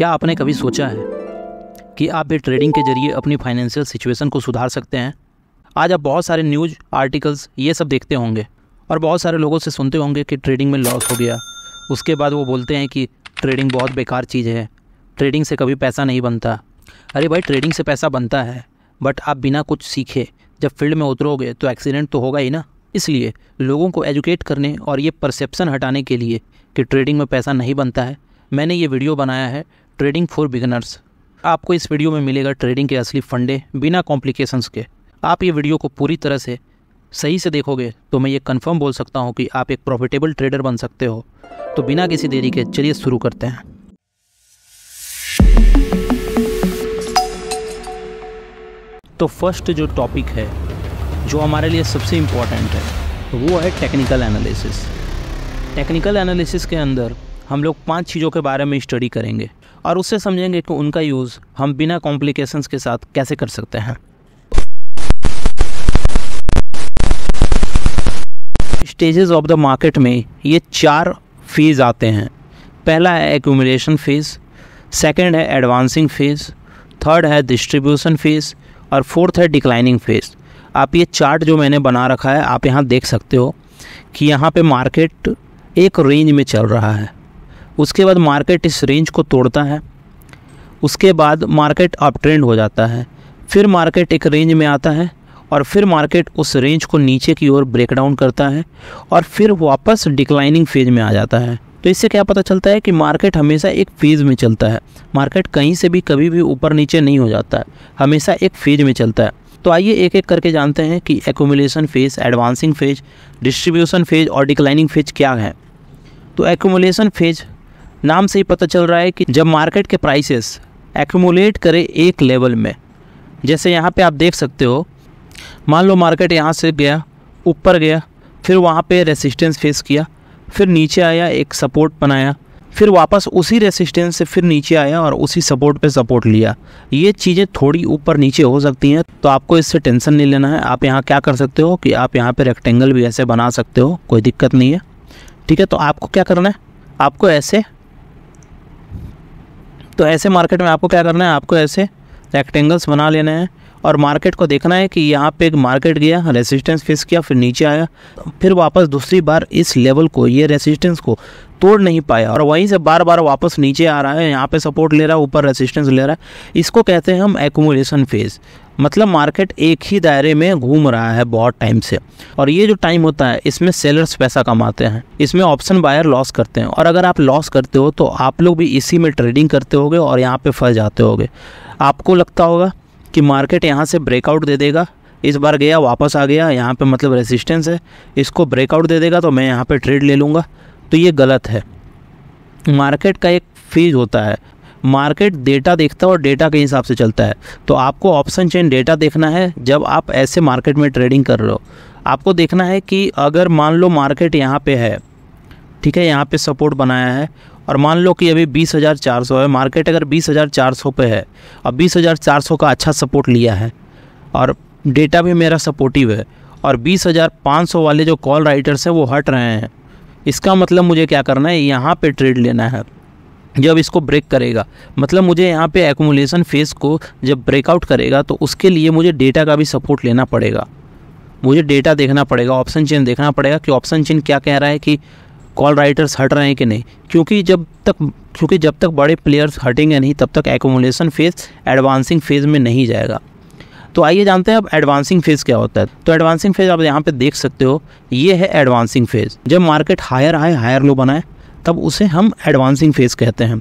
क्या आपने कभी सोचा है कि आप भी ट्रेडिंग के जरिए अपनी फाइनेंशियल सिचुएशन को सुधार सकते हैं आज आप बहुत सारे न्यूज आर्टिकल्स ये सब देखते होंगे और बहुत सारे लोगों से सुनते होंगे कि ट्रेडिंग में लॉस हो गया उसके बाद वो बोलते हैं कि ट्रेडिंग बहुत बेकार चीज़ है ट्रेडिंग से कभी पैसा नहीं बनता अरे भाई ट्रेडिंग से पैसा बनता है बट आप बिना कुछ सीखे जब फील्ड में उतरोगे तो एक्सीडेंट तो होगा ही ना इसलिए लोगों को एजुकेट करने और ये परसेप्शन हटाने के लिए कि ट्रेडिंग में पैसा नहीं बनता है मैंने ये वीडियो बनाया है ट्रेडिंग फॉर बिगनर्स आपको इस वीडियो में मिलेगा ट्रेडिंग के असली फंडे बिना कॉम्प्लिकेशंस के आप ये वीडियो को पूरी तरह से सही से देखोगे तो मैं ये कंफर्म बोल सकता हूँ कि आप एक प्रॉफिटेबल ट्रेडर बन सकते हो तो बिना किसी देरी के चलिए शुरू करते हैं तो फर्स्ट जो टॉपिक है जो हमारे लिए सबसे इम्पॉर्टेंट है वो है टेक्निकल एनालिसिस टेक्निकल एनालिसिस के अंदर हम लोग पांच चीज़ों के बारे में स्टडी करेंगे और उससे समझेंगे कि उनका यूज़ हम बिना कॉम्प्लिकेशंस के साथ कैसे कर सकते हैं स्टेजेस ऑफ द मार्केट में ये चार फेज़ आते हैं पहला है एकुमुलेशन फेज़ सेकेंड है एडवांसिंग फेज़ थर्ड है डिस्ट्रीब्यूशन फेज़ और फोर्थ है डिक्लाइनिंग फेज़ आप ये चार्ट जो मैंने बना रखा है आप यहाँ देख सकते हो कि यहाँ पे मार्केट एक रेंज में चल रहा है उसके बाद मार्केट इस रेंज को तोड़ता है उसके बाद मार्केट अप ट्रेंड हो जाता है फिर मार्केट एक रेंज में आता है और फिर मार्केट उस रेंज को नीचे की ओर ब्रेक डाउन करता है और फिर वापस डिक्लाइनिंग फेज में आ जाता है तो इससे क्या पता चलता है कि मार्केट हमेशा एक फेज़ में चलता है मार्केट कहीं से भी कभी भी ऊपर नीचे नहीं हो जाता है हमेशा एक फेज में चलता है तो आइए एक एक करके जानते हैं कि accumulation phase advancing phase distribution phase और डिक्लाइनिंग फेज क्या है तो एकोमुलेशन फेज नाम से ही पता चल रहा है कि जब मार्केट के प्राइसेस एक्यूमुलेट करें एक लेवल में जैसे यहाँ पे आप देख सकते हो मान लो मार्केट यहाँ से गया ऊपर गया फिर वहाँ पे रेसिस्टेंस फेस किया फिर नीचे आया एक सपोर्ट बनाया फिर वापस उसी रेसिस्टेंस से फिर नीचे आया और उसी सपोर्ट पे सपोर्ट लिया ये चीज़ें थोड़ी ऊपर नीचे हो सकती हैं तो आपको इससे टेंशन नहीं लेना है आप यहाँ क्या कर सकते हो कि आप यहाँ पे रेक्टेंगल भी ऐसे बना सकते हो कोई दिक्कत नहीं है ठीक है तो आपको क्या करना है आपको ऐसे तो ऐसे मार्केट में आपको क्या करना है आपको ऐसे रेक्टेंगल्स बना लेने हैं और मार्केट को देखना है कि यहाँ पे एक मार्केट गया रेजिस्टेंस फेस किया फिर नीचे आया फिर वापस दूसरी बार इस लेवल को ये रेजिस्टेंस को तोड़ नहीं पाया और वहीं से बार बार वापस नीचे आ रहा है यहाँ पे सपोर्ट ले रहा है ऊपर रेजिस्टेंस ले रहा है इसको कहते हैं हम एकोमोडेशन फेज़ मतलब मार्केट एक ही दायरे में घूम रहा है बहुत टाइम से और ये जो टाइम होता है इसमें सेलर्स पैसा कमाते हैं इसमें ऑप्शन बायर लॉस करते हैं और अगर आप लॉस करते हो तो आप लोग भी इसी में ट्रेडिंग करते होगे और यहाँ पे फंस जाते होगे आपको लगता होगा कि मार्केट यहाँ से ब्रेकआउट दे देगा इस बार गया वापस आ गया यहाँ पे मतलब रेजिस्टेंस है इसको ब्रेकआउट दे देगा तो मैं यहाँ पे ट्रेड ले लूँगा तो ये गलत है मार्केट का एक फीज होता है मार्केट डेटा देखता है और डेटा के हिसाब से चलता है तो आपको ऑप्शन चेन डेटा देखना है जब आप ऐसे मार्केट में ट्रेडिंग कर रहे हो आपको देखना है कि अगर मान लो मार्केट यहाँ पे है ठीक है यहाँ पे सपोर्ट बनाया है और मान लो कि अभी बीस हज़ार चार सौ है मार्केट अगर बीस हज़ार चार सौ पर है और बीस हज़ार चार सौ का अच्छा सपोर्ट लिया है और डेटा भी मेरा सपोर्टिव है और बीस हज़ार पाँच सौ वाले जो कॉल राइटर्स हैं वो हट रहे हैं इसका मतलब मुझे क्या करना है यहाँ पे ट्रेड लेना है जब इसको ब्रेक करेगा मतलब मुझे यहाँ पे एकोमोलेशन फेस को जब ब्रेकआउट करेगा तो उसके लिए मुझे डेटा का भी सपोर्ट लेना पड़ेगा मुझे डेटा देखना पड़ेगा ऑप्शन चेन देखना पड़ेगा कि ऑप्शन चेन क्या कह रहा है कि कॉल राइटर्स हट रहे हैं कि नहीं क्योंकि जब तक क्योंकि जब तक बड़े प्लेयर्स हटेंगे नहीं तब तक एकोमोलेशन फेज़ एडवांसिंग फेज़ में नहीं जाएगा तो आइए जानते हैं अब एडवांसिंग फेज़ क्या होता है तो एडवांसिंग फेज़ आप यहाँ पे देख सकते हो ये है एडवांसिंग फेज़ जब मार्केट हायर आए हायर लो बनाए तब उसे हम एडवांसिंग फेज़ कहते हैं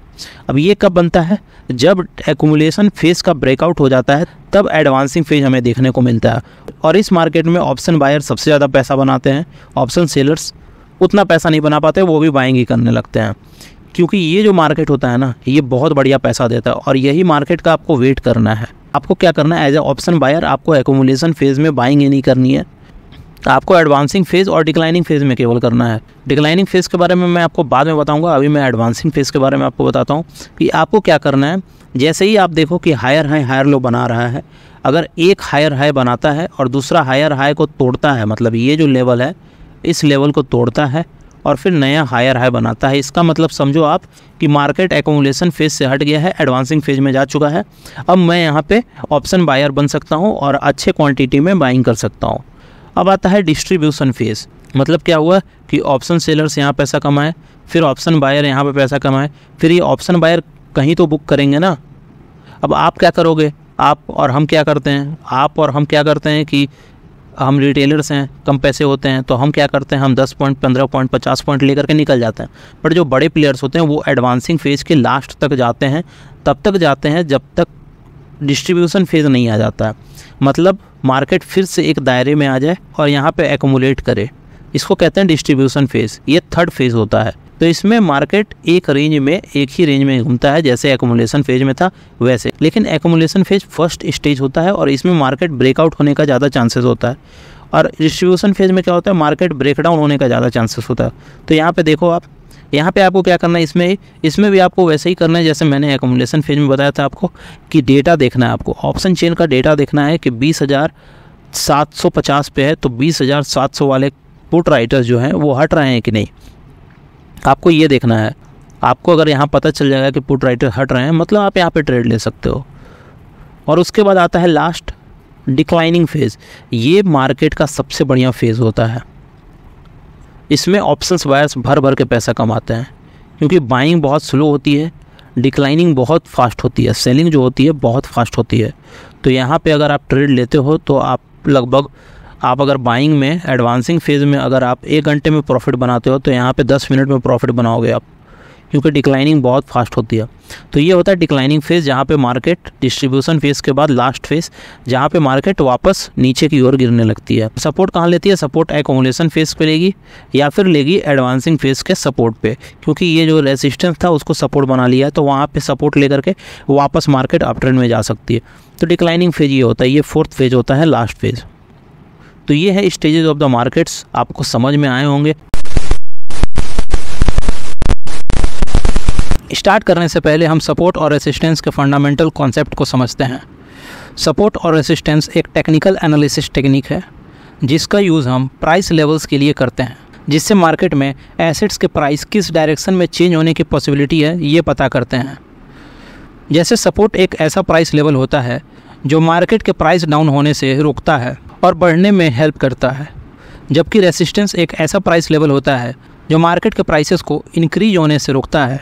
अब ये कब बनता है जब एकोमुलेशन फेज़ का ब्रेकआउट हो जाता है तब एडवांसिंग फेज हमें देखने को मिलता है और इस मार्केट में ऑप्शन बायर सबसे ज़्यादा पैसा बनाते हैं ऑप्शन सेलर्स उतना पैसा नहीं बना पाते वो भी बाइंग ही करने लगते हैं क्योंकि ये जो मार्केट होता है ना ये बहुत बढ़िया पैसा देता है और यही मार्केट का आपको वेट करना है आपको क्या करना है एज ए ऑप्शन बायर आपको एकोमोलेशन फेज़ में बाइंग ही नहीं करनी है आपको एडवांसिंग फेज़ और डिक्लाइनिंग फेज़ में केवल करना है डिक्लाइनिंग फेज़ के बारे में मैं आपको बाद में बताऊंगा अभी मैं एडवांसिंग फेज़ के बारे में आपको बताता हूँ कि आपको क्या करना है जैसे ही आप देखो कि हायर हाई हायर लो बना रहा है अगर एक हायर हाई बनाता है और दूसरा हायर हाई को तोड़ता है मतलब ये जो लेवल है इस लेवल को तोड़ता है और फिर नया हायर हाई बनाता है इसका मतलब समझो आप कि मार्केट एकोमोलेशन फेज से हट गया है एडवांसिंग फेज में जा चुका है अब मैं यहाँ पे ऑप्शन बायर बन सकता हूँ और अच्छे क्वांटिटी में बाइंग कर सकता हूँ अब आता है डिस्ट्रीब्यूशन फेज मतलब क्या हुआ कि ऑप्शन सेलर्स यहाँ पैसा कमाए फिर ऑप्शन बायर यहाँ पर पैसा कमाए फिर ये ऑप्शन बायर कहीं तो बुक करेंगे ना अब आप क्या करोगे आप और हम क्या करते हैं आप और हम क्या करते हैं कि हम रिटेलर्स हैं कम पैसे होते हैं तो हम क्या करते हैं हम 10 पॉइंट 15 पॉइंट 50 पॉइंट लेकर के निकल जाते हैं पर जो बड़े प्लेयर्स होते हैं वो एडवांसिंग फेज़ के लास्ट तक जाते हैं तब तक जाते हैं जब तक डिस्ट्रीब्यूशन फेज़ नहीं आ जाता है मतलब मार्केट फिर से एक दायरे में आ जाए और यहाँ पर एकोमोलेट करे इसको कहते हैं डिस्ट्रीब्यूशन फेज ये थर्ड फेज होता है तो इसमें मार्केट एक रेंज में एक ही रेंज में घूमता है जैसे एकोमोलेशन फेज में था वैसे लेकिन एकोमोलेशन फेज फर्स्ट स्टेज होता है और इसमें मार्केट ब्रेकआउट होने का ज़्यादा चांसेस होता है और डिस्ट्रीब्यूशन फेज में क्या होता है मार्केट ब्रेकडाउन होने का ज़्यादा चांसेस होता है तो यहाँ पे देखो आप यहाँ पे आपको क्या करना है इसमें इसमें भी आपको वैसे ही करना है जैसे मैंने एकोमोलेशन फेज में बताया था आपको कि डेटा देखना है आपको ऑप्शन चेन का डेटा देखना है कि बीस हज़ार सात सौ पचास पे है तो बीस हज़ार सात सौ वाले पुट राइटर्स जो हैं वो हट रहे हैं कि नहीं आपको ये देखना है आपको अगर यहाँ पता चल जाएगा कि पुट राइटर हट रहे हैं मतलब आप यहाँ पे ट्रेड ले सकते हो और उसके बाद आता है लास्ट डिक्लाइनिंग फेज़ ये मार्केट का सबसे बढ़िया फेज़ होता है इसमें ऑप्शंस वायर्स भर भर के पैसा कमाते हैं क्योंकि बाइंग बहुत स्लो होती है डिक्लाइनिंग बहुत फास्ट होती है सेलिंग जो होती है बहुत फास्ट होती है तो यहाँ पे अगर आप ट्रेड लेते हो तो आप लगभग आप अगर बाइंग में एडवांसिंग फेज़ में अगर आप एक घंटे में प्रॉफिट बनाते हो तो यहाँ पे दस मिनट में प्रॉफिट बनाओगे आप क्योंकि डिक्लाइनिंग बहुत फास्ट होती है तो ये होता है डिक्लाइनिंग फेज़ जहाँ पे मार्केट डिस्ट्रीब्यूशन फेज़ के बाद लास्ट फेज़ जहाँ पे मार्केट वापस नीचे की ओर गिरने लगती है सपोर्ट कहाँ लेती है सपोर्ट एकोमोलेशन फेज़ पे लेगी या फिर लेगी एडवांसिंग फेज़ के सपोर्ट पे क्योंकि ये जो रेसिस्टेंस था उसको सपोर्ट बना लिया है तो वहाँ पर सपोर्ट ले करके वापस मार्केट अप में जा सकती है तो डिक्लाइनिंग फेज़ ये होता है ये फोर्थ फेज़ होता है लास्ट फेज़ तो ये है स्टेजेज ऑफ द मार्केट्स आपको समझ में आए होंगे स्टार्ट करने से पहले हम सपोर्ट और रेसिस्टेंस के फंडामेंटल कॉन्सेप्ट को समझते हैं सपोर्ट और रेसिस्टेंस एक टेक्निकल एनालिसिस टेक्निक है जिसका यूज़ हम प्राइस लेवल्स के लिए करते हैं जिससे मार्केट में एसेट्स के प्राइस किस डायरेक्शन में चेंज होने की पॉसिबिलिटी है ये पता करते हैं जैसे सपोर्ट एक ऐसा प्राइस लेवल होता है जो मार्केट के प्राइस डाउन होने से रोकता है और बढ़ने में हेल्प करता है जबकि रेसिस्टेंस एक ऐसा प्राइस लेवल होता है जो मार्केट के प्राइसेस को इंक्रीज होने से रोकता है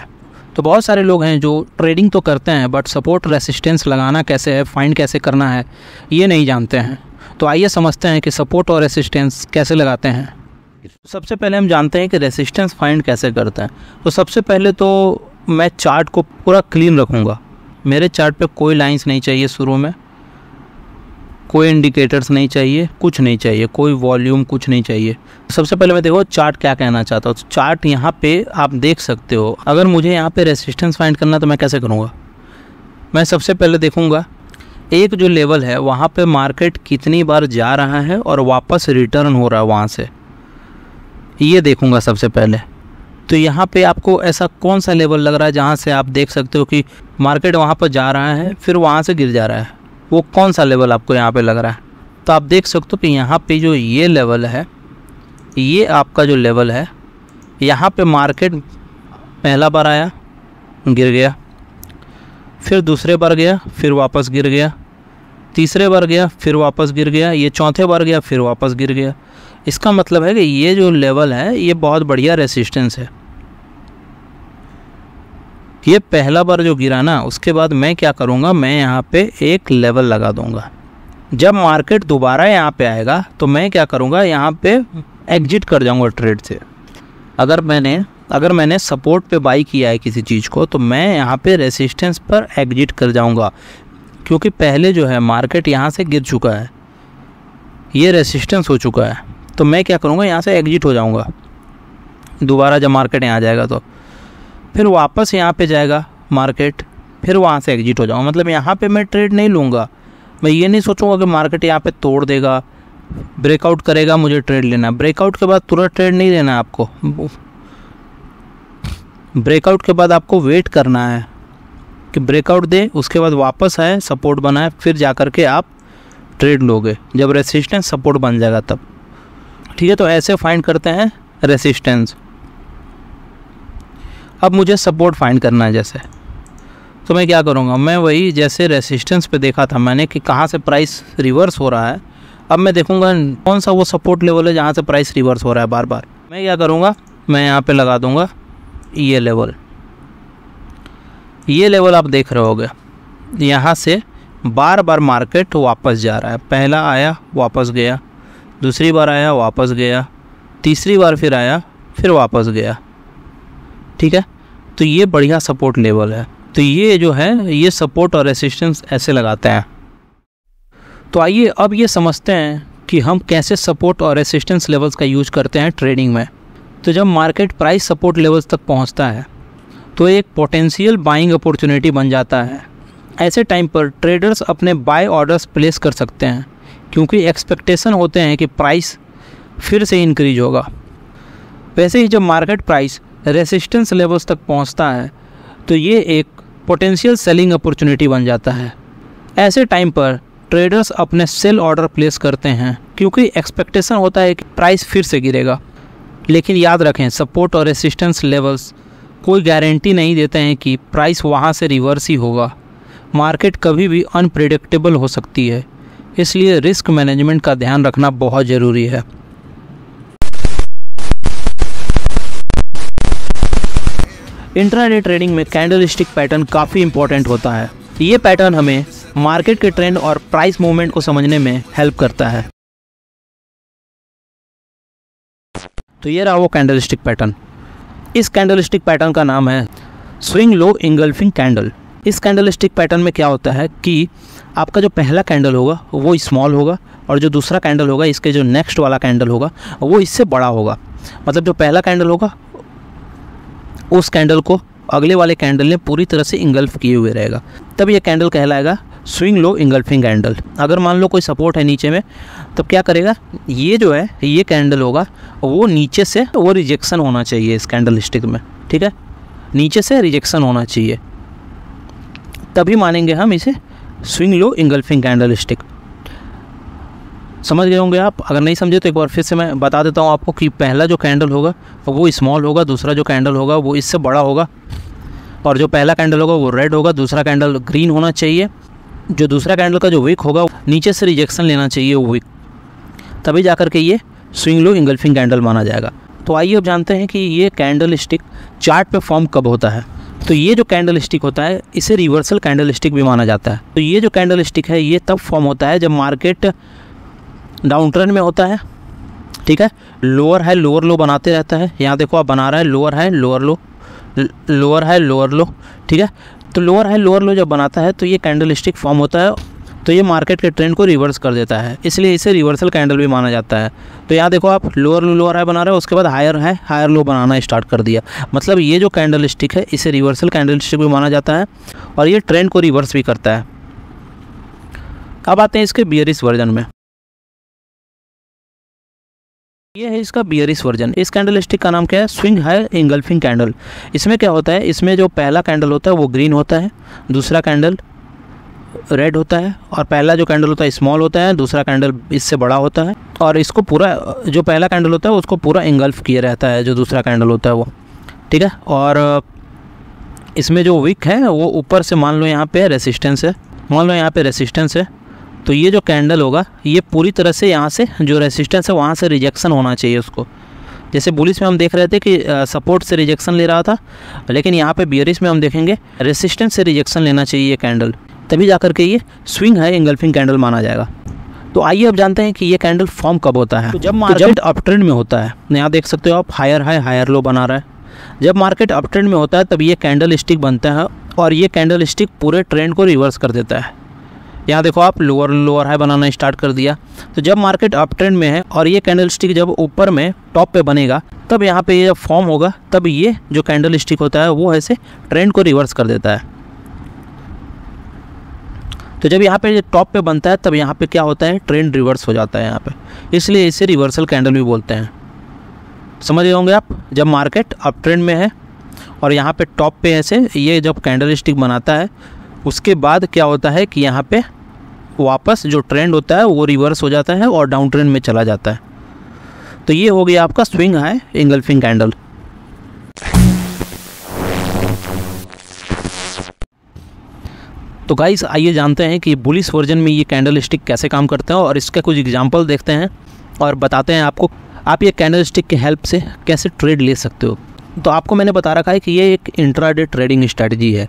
तो बहुत सारे लोग हैं जो ट्रेडिंग तो करते हैं बट सपोर्ट रेसिस्टेंस लगाना कैसे है फाइंड कैसे करना है ये नहीं जानते हैं तो आइए समझते हैं कि सपोर्ट और रेसिस्टेंस कैसे लगाते हैं सबसे पहले हम जानते हैं कि रेसिस्टेंस फाइंड कैसे करते हैं तो सबसे पहले तो मैं चार्ट को पूरा क्लीन रखूँगा मेरे चार्ट पे कोई लाइंस नहीं चाहिए शुरू में कोई इंडिकेटर्स नहीं चाहिए कुछ नहीं चाहिए कोई वॉल्यूम कुछ नहीं चाहिए सबसे पहले मैं देखो चार्ट क्या कहना चाहता हूँ चार्ट यहाँ पे आप देख सकते हो अगर मुझे यहाँ पे रेसिस्टेंस फाइंड करना तो मैं कैसे करूँगा मैं सबसे पहले देखूँगा एक जो लेवल है वहाँ पे मार्केट कितनी बार जा रहा है और वापस रिटर्न हो रहा है वहाँ से ये देखूँगा सबसे पहले तो यहाँ पे आपको ऐसा कौन सा लेवल लग रहा है जहाँ से आप देख सकते हो कि मार्केट वहाँ पर जा रहा है फिर वहाँ से गिर जा रहा है वो कौन सा लेवल आपको यहाँ पे लग रहा है तो आप देख सकते हो कि यहाँ पे जो ये लेवल है ये आपका जो लेवल है यहाँ पे मार्केट पहला बार आया गिर गया फिर दूसरे बार गया फिर वापस गिर गया तीसरे बार गया फिर वापस गिर गया ये चौथे बार गया फिर वापस गिर गया इसका मतलब है कि ये जो लेवल है ये बहुत बढ़िया रेसिस्टेंस है ये पहला बार जो गिरा ना उसके बाद मैं क्या करूँगा मैं यहाँ पे एक लेवल लगा दूँगा जब मार्केट दोबारा यहाँ पे आएगा तो मैं क्या करूँगा यहाँ पे एग्जिट कर जाऊँगा ट्रेड से अगर मैंने अगर मैंने सपोर्ट पे बाई किया है किसी चीज़ को तो मैं यहाँ पे रेसिस्टेंस पर एग्जिट कर जाऊँगा क्योंकि पहले जो है मार्केट यहाँ से गिर चुका है ये रेसिस्टेंस हो चुका है तो मैं क्या करूँगा यहाँ से एग्जिट हो जाऊँगा दोबारा जब मार्केट यहाँ आ जाएगा तो फिर वापस यहाँ पे जाएगा मार्केट फिर वहाँ से एग्जिट हो जाऊँगा मतलब यहाँ पे मैं ट्रेड नहीं लूँगा मैं ये नहीं सोचूंगा कि मार्केट यहाँ पे तोड़ देगा ब्रेकआउट करेगा मुझे ट्रेड लेना ब्रेकआउट के बाद तुरंत ट्रेड नहीं लेना आपको ब्रेकआउट के बाद आपको वेट करना है कि ब्रेकआउट दे उसके बाद वापस आए सपोर्ट बनाए फिर जा के आप ट्रेड लोगे जब रेसिस्टेंस सपोर्ट बन जाएगा तब ठीक है तो ऐसे फाइंड करते हैं रेसिस्टेंस अब मुझे सपोर्ट फाइंड करना है जैसे तो मैं क्या करूँगा मैं वही जैसे रेसिस्टेंस पे देखा था मैंने कि कहाँ से प्राइस रिवर्स हो रहा है अब मैं देखूँगा कौन सा वो सपोर्ट लेवल है जहाँ से प्राइस रिवर्स हो रहा है बार बार मैं क्या करूँगा मैं यहाँ पर लगा दूँगा ये लेवल ये लेवल आप देख रहे हो यहाँ से बार बार मार्केट वापस जा रहा है पहला आया वापस गया दूसरी बार आया वापस गया तीसरी बार फिर आया फिर वापस गया ठीक है तो ये बढ़िया सपोर्ट लेवल है तो ये जो है ये सपोर्ट और रेसिस्टेंस ऐसे लगाते हैं तो आइए अब ये समझते हैं कि हम कैसे सपोर्ट और रेसिस्टेंस लेवल्स का यूज करते हैं ट्रेडिंग में तो जब मार्केट प्राइस सपोर्ट लेवल्स तक पहुंचता है तो एक पोटेंशियल बाइंग अपॉर्चुनिटी बन जाता है ऐसे टाइम पर ट्रेडर्स अपने बाय ऑर्डर्स प्लेस कर सकते हैं क्योंकि एक्सपेक्टेशन होते हैं कि प्राइस फिर से इंक्रीज होगा वैसे ही जब मार्केट प्राइस रेसिस्टेंस लेवल्स तक पहुंचता है तो ये एक पोटेंशियल सेलिंग अपॉर्चुनिटी बन जाता है ऐसे टाइम पर ट्रेडर्स अपने सेल ऑर्डर प्लेस करते हैं क्योंकि एक्सपेक्टेशन होता है कि प्राइस फिर से गिरेगा लेकिन याद रखें सपोर्ट और रेसिस्टेंस लेवल्स कोई गारंटी नहीं देते हैं कि प्राइस वहाँ से रिवर्स ही होगा मार्केट कभी भी अनप्रिडिक्टेबल हो सकती है इसलिए रिस्क मैनेजमेंट का ध्यान रखना बहुत ज़रूरी है इंटरनेट ट्रेडिंग में कैंडल पैटर्न काफ़ी इंपॉर्टेंट होता है ये पैटर्न हमें मार्केट के ट्रेंड और प्राइस मूवमेंट को समझने में हेल्प करता है तो ये रहा वो कैंडल पैटर्न इस कैंडल पैटर्न का नाम है स्विंग लो इंगल्फिंग कैंडल इस कैंडल पैटर्न में क्या होता है कि आपका जो पहला कैंडल होगा वो स्मॉल होगा और जो दूसरा कैंडल होगा इसके जो नेक्स्ट वाला कैंडल होगा वो इससे बड़ा होगा मतलब जो पहला कैंडल होगा उस कैंडल को अगले वाले कैंडल ने पूरी तरह से इंगल्फ किए हुए रहेगा तब यह कैंडल कहलाएगा स्विंग लो इंगल्फिंग कैंडल अगर मान लो कोई सपोर्ट है नीचे में तब क्या करेगा ये जो है ये कैंडल होगा वो नीचे से वो रिजेक्शन होना चाहिए इस कैंडल स्टिक में ठीक है नीचे से रिजेक्शन होना चाहिए तभी मानेंगे हम इसे swing low engulfing candlestick समझ गए होंगे आप अगर नहीं समझे तो एक बार फिर से मैं बता देता हूँ आपको कि पहला जो कैंडल होगा वो स्मॉल होगा दूसरा जो कैंडल होगा वो इससे बड़ा होगा और जो पहला कैंडल होगा वो रेड होगा दूसरा कैंडल ग्रीन होना चाहिए जो दूसरा कैंडल का जो विक होगा नीचे से रिजेक्शन लेना चाहिए वो विक तभी जा के ये स्विंग लो इंगल्फिंग कैंडल माना जाएगा तो आइए अब जानते हैं कि ये कैंडल स्टिक चार्ट पे फॉर्म कब होता है तो ये जो कैंडल स्टिक होता है इसे रिवर्सल कैंडल स्टिक भी माना जाता है तो ये जो कैंडल स्टिक है ये तब फॉर्म होता है जब मार्केट डाउन ट्रेन में होता है ठीक है लोअर है लोअर लो बनाते रहता है यहाँ देखो आप बना रहा है लोअर है लोअर लो लोअर है लोअर लो ठीक है तो लोअर है लोअर लो जब बनाता है तो ये कैंडल स्टिक फॉर्म होता है तो ये मार्केट के ट्रेंड को रिवर्स कर देता है इसलिए इसे रिवर्सल कैंडल भी माना जाता है तो यहाँ देखो आप लोअर लो लोअर हाई बना रहे हो उसके बाद हायर है हायर लो बनाना स्टार्ट कर दिया मतलब ये जो कैंडल स्टिक है इसे रिवर्सल कैंडल स्टिक भी माना जाता है और ये ट्रेंड को रिवर्स भी करता है अब आते हैं इसके बियरिस वर्जन में ये है इसका बियरिस वर्जन इस कैंडल स्टिक का नाम क्या है स्विंग हाई इंगल्फिंग कैंडल इसमें क्या होता है इसमें जो पहला कैंडल होता है वो ग्रीन होता है दूसरा कैंडल रेड होता है और पहला जो कैंडल होता है स्मॉल होता है दूसरा कैंडल इससे बड़ा होता है और इसको पूरा जो पहला कैंडल होता है उसको पूरा इंगल्फ किया रहता है जो दूसरा कैंडल होता है वो ठीक है और इसमें जो विक है वो ऊपर से मान लो यहाँ पे रेसिस्टेंस है मान लो यहाँ पे रेसिस्टेंस है तो ये जो कैंडल होगा ये पूरी तरह से यहाँ से जो रेसिस्टेंस है वहाँ से रिजेक्शन होना चाहिए उसको जैसे बुलिस में हम देख रहे थे कि सपोर्ट से रिजेक्शन ले रहा था लेकिन यहाँ पे बियरिस में हम देखेंगे रेसिस्टेंस से रिजेक्शन लेना चाहिए ये कैंडल तभी जा करके ये स्विंग है इंगल्फिंग कैंडल माना जाएगा तो आइए अब जानते हैं कि ये कैंडल फॉर्म कब होता है तो जब मार्केट अप ट्रेंड में होता है तो यहाँ देख सकते हो आप हायर हाई हायर लो बना रहा है जब मार्केट अप ट्रेंड में होता है तब ये कैंडल स्टिक बनता है और ये कैंडल स्टिक पूरे ट्रेंड को रिवर्स कर देता है यहाँ देखो आप लोअर लोअर हाई बनाना स्टार्ट कर दिया तो जब मार्केट अप ट्रेंड में है और ये कैंडल स्टिक जब ऊपर में टॉप पे बनेगा तब यहाँ पे ये जब फॉर्म होगा तब ये जो कैंडल स्टिक होता है वो ऐसे ट्रेंड को रिवर्स कर देता है तो जब यहाँ पे टॉप पे बनता है तब यहाँ पे क्या होता है ट्रेंड रिवर्स हो जाता है यहाँ पे इसलिए इसे रिवर्सल कैंडल भी बोलते हैं समझ गए होंगे आप जब मार्केट अप ट्रेंड में है और यहाँ पे टॉप पे ऐसे ये जब कैंडल स्टिक बनाता है उसके बाद क्या होता है कि यहाँ पे वापस जो ट्रेंड होता है वो रिवर्स हो जाता है और डाउन ट्रेंड में चला जाता है तो ये हो गया आपका स्विंग है इंगल्फिंग कैंडल तो गाइस आइए जानते हैं कि बुलिस वर्जन में ये कैंडल स्टिक कैसे काम करते हैं और इसका कुछ एग्जाम्पल देखते हैं और बताते हैं आपको आप ये कैंडल स्टिक की हेल्प से कैसे ट्रेड ले सकते हो तो आपको मैंने बता रखा है कि ये एक इंट्राडे ट्रेडिंग स्ट्रेटजी है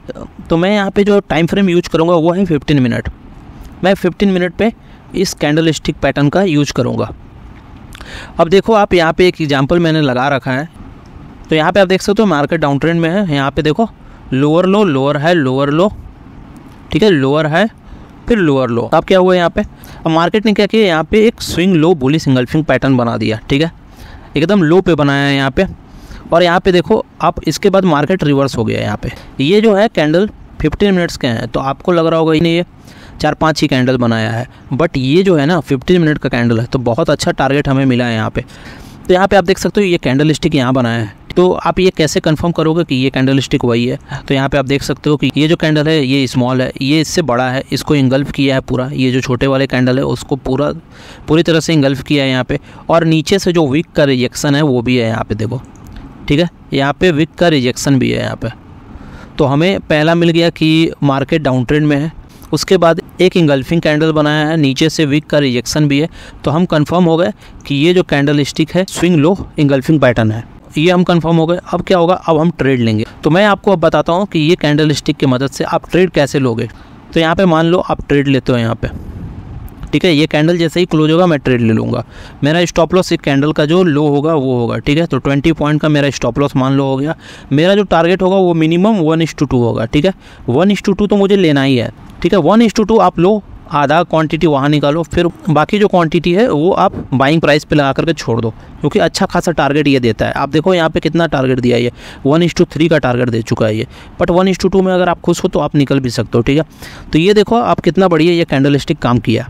तो मैं यहाँ पे जो टाइम फ्रेम यूज करूँगा वो है फिफ्टीन मिनट मैं 15 मिनट पे इस कैंडल स्टिक पैटर्न का यूज करूँगा अब देखो आप यहाँ पे एक एग्जाम्पल मैंने लगा रखा है तो यहाँ पे आप देख सकते हो मार्केट डाउन ट्रेंड में है यहाँ पे देखो लोअर लो लोअर है लोअर लो ठीक है लोअर है फिर लोअर लो अब क्या हुआ यहाँ पे अब मार्केट ने क्या किया यहाँ पे एक स्विंग लो बोली सिंगल स्विंग पैटर्न बना दिया ठीक है एकदम लो पे बनाया है यहाँ पे और यहाँ पे देखो आप इसके बाद मार्केट रिवर्स हो गया यहाँ पे ये जो है कैंडल 15 मिनट्स के हैं तो आपको लग रहा होगा ये चार पाँच ही कैंडल बनाया है बट ये जो है ना फिफ्टीन मिनट का कैंडल है तो बहुत अच्छा टारगेट हमें मिला है यहाँ पर तो यहाँ पे आप देख सकते हो ये कैंडल स्टिक यहाँ बनाया है तो आप ये कैसे कंफर्म करोगे कि ये कैंडल स्टिक वही है तो यहाँ पे आप देख सकते हो कि ये जो कैंडल है ये स्मॉल है ये इससे बड़ा है इसको इंगल्फ किया है पूरा ये जो छोटे वाले कैंडल है उसको पूरा पूरी तरह से इंगल्फ किया है यहाँ पे और नीचे से जो विक का रिजेक्शन है वो भी है यहाँ पे देखो ठीक है यहाँ पे विक का रिजेक्शन भी है यहाँ पे तो हमें पहला मिल गया कि मार्केट डाउन ट्रेंड में है उसके बाद एक इंगल्फिंग कैंडल बनाया है नीचे से विक का रिजेक्शन भी है तो हम कन्फर्म हो गए कि ये जो कैंडल स्टिक है स्विंग लो इंगल्फिंग पैटर्न है ये हम कंफर्म हो गए अब क्या होगा अब हम ट्रेड लेंगे तो मैं आपको अब बताता हूँ कि ये कैंडल स्टिक की मदद से आप ट्रेड कैसे लोगे तो यहाँ पर मान लो आप ट्रेड लेते हो यहाँ पर ठीक है ये कैंडल जैसे ही क्लोज होगा मैं ट्रेड ले लूँगा मेरा स्टॉप लॉस एक कैंडल का जो लो होगा वो होगा ठीक है तो ट्वेंटी पॉइंट का मेरा स्टॉप लॉस मान लो हो गया मेरा जो टारगेट होगा वो minimum one is to two होगा ठीक है वन इज टू टू तो मुझे लेना ही है ठीक है वन इज टू टू आप लो आधा क्वांटिटी वहाँ निकालो फिर बाकी जो क्वांटिटी है वो आप बाइंग प्राइस पे लगा करके छोड़ दो क्योंकि अच्छा खासा टारगेट ये देता है आप देखो यहाँ पे कितना टारगेट दिया ये वन इंस टू थ्री का टारगेट दे चुका है ये but one is to two में अगर आप खुश हो तो आप निकल भी सकते हो ठीक है तो ये देखो आप कितना बढ़िया ये कैंडल काम किया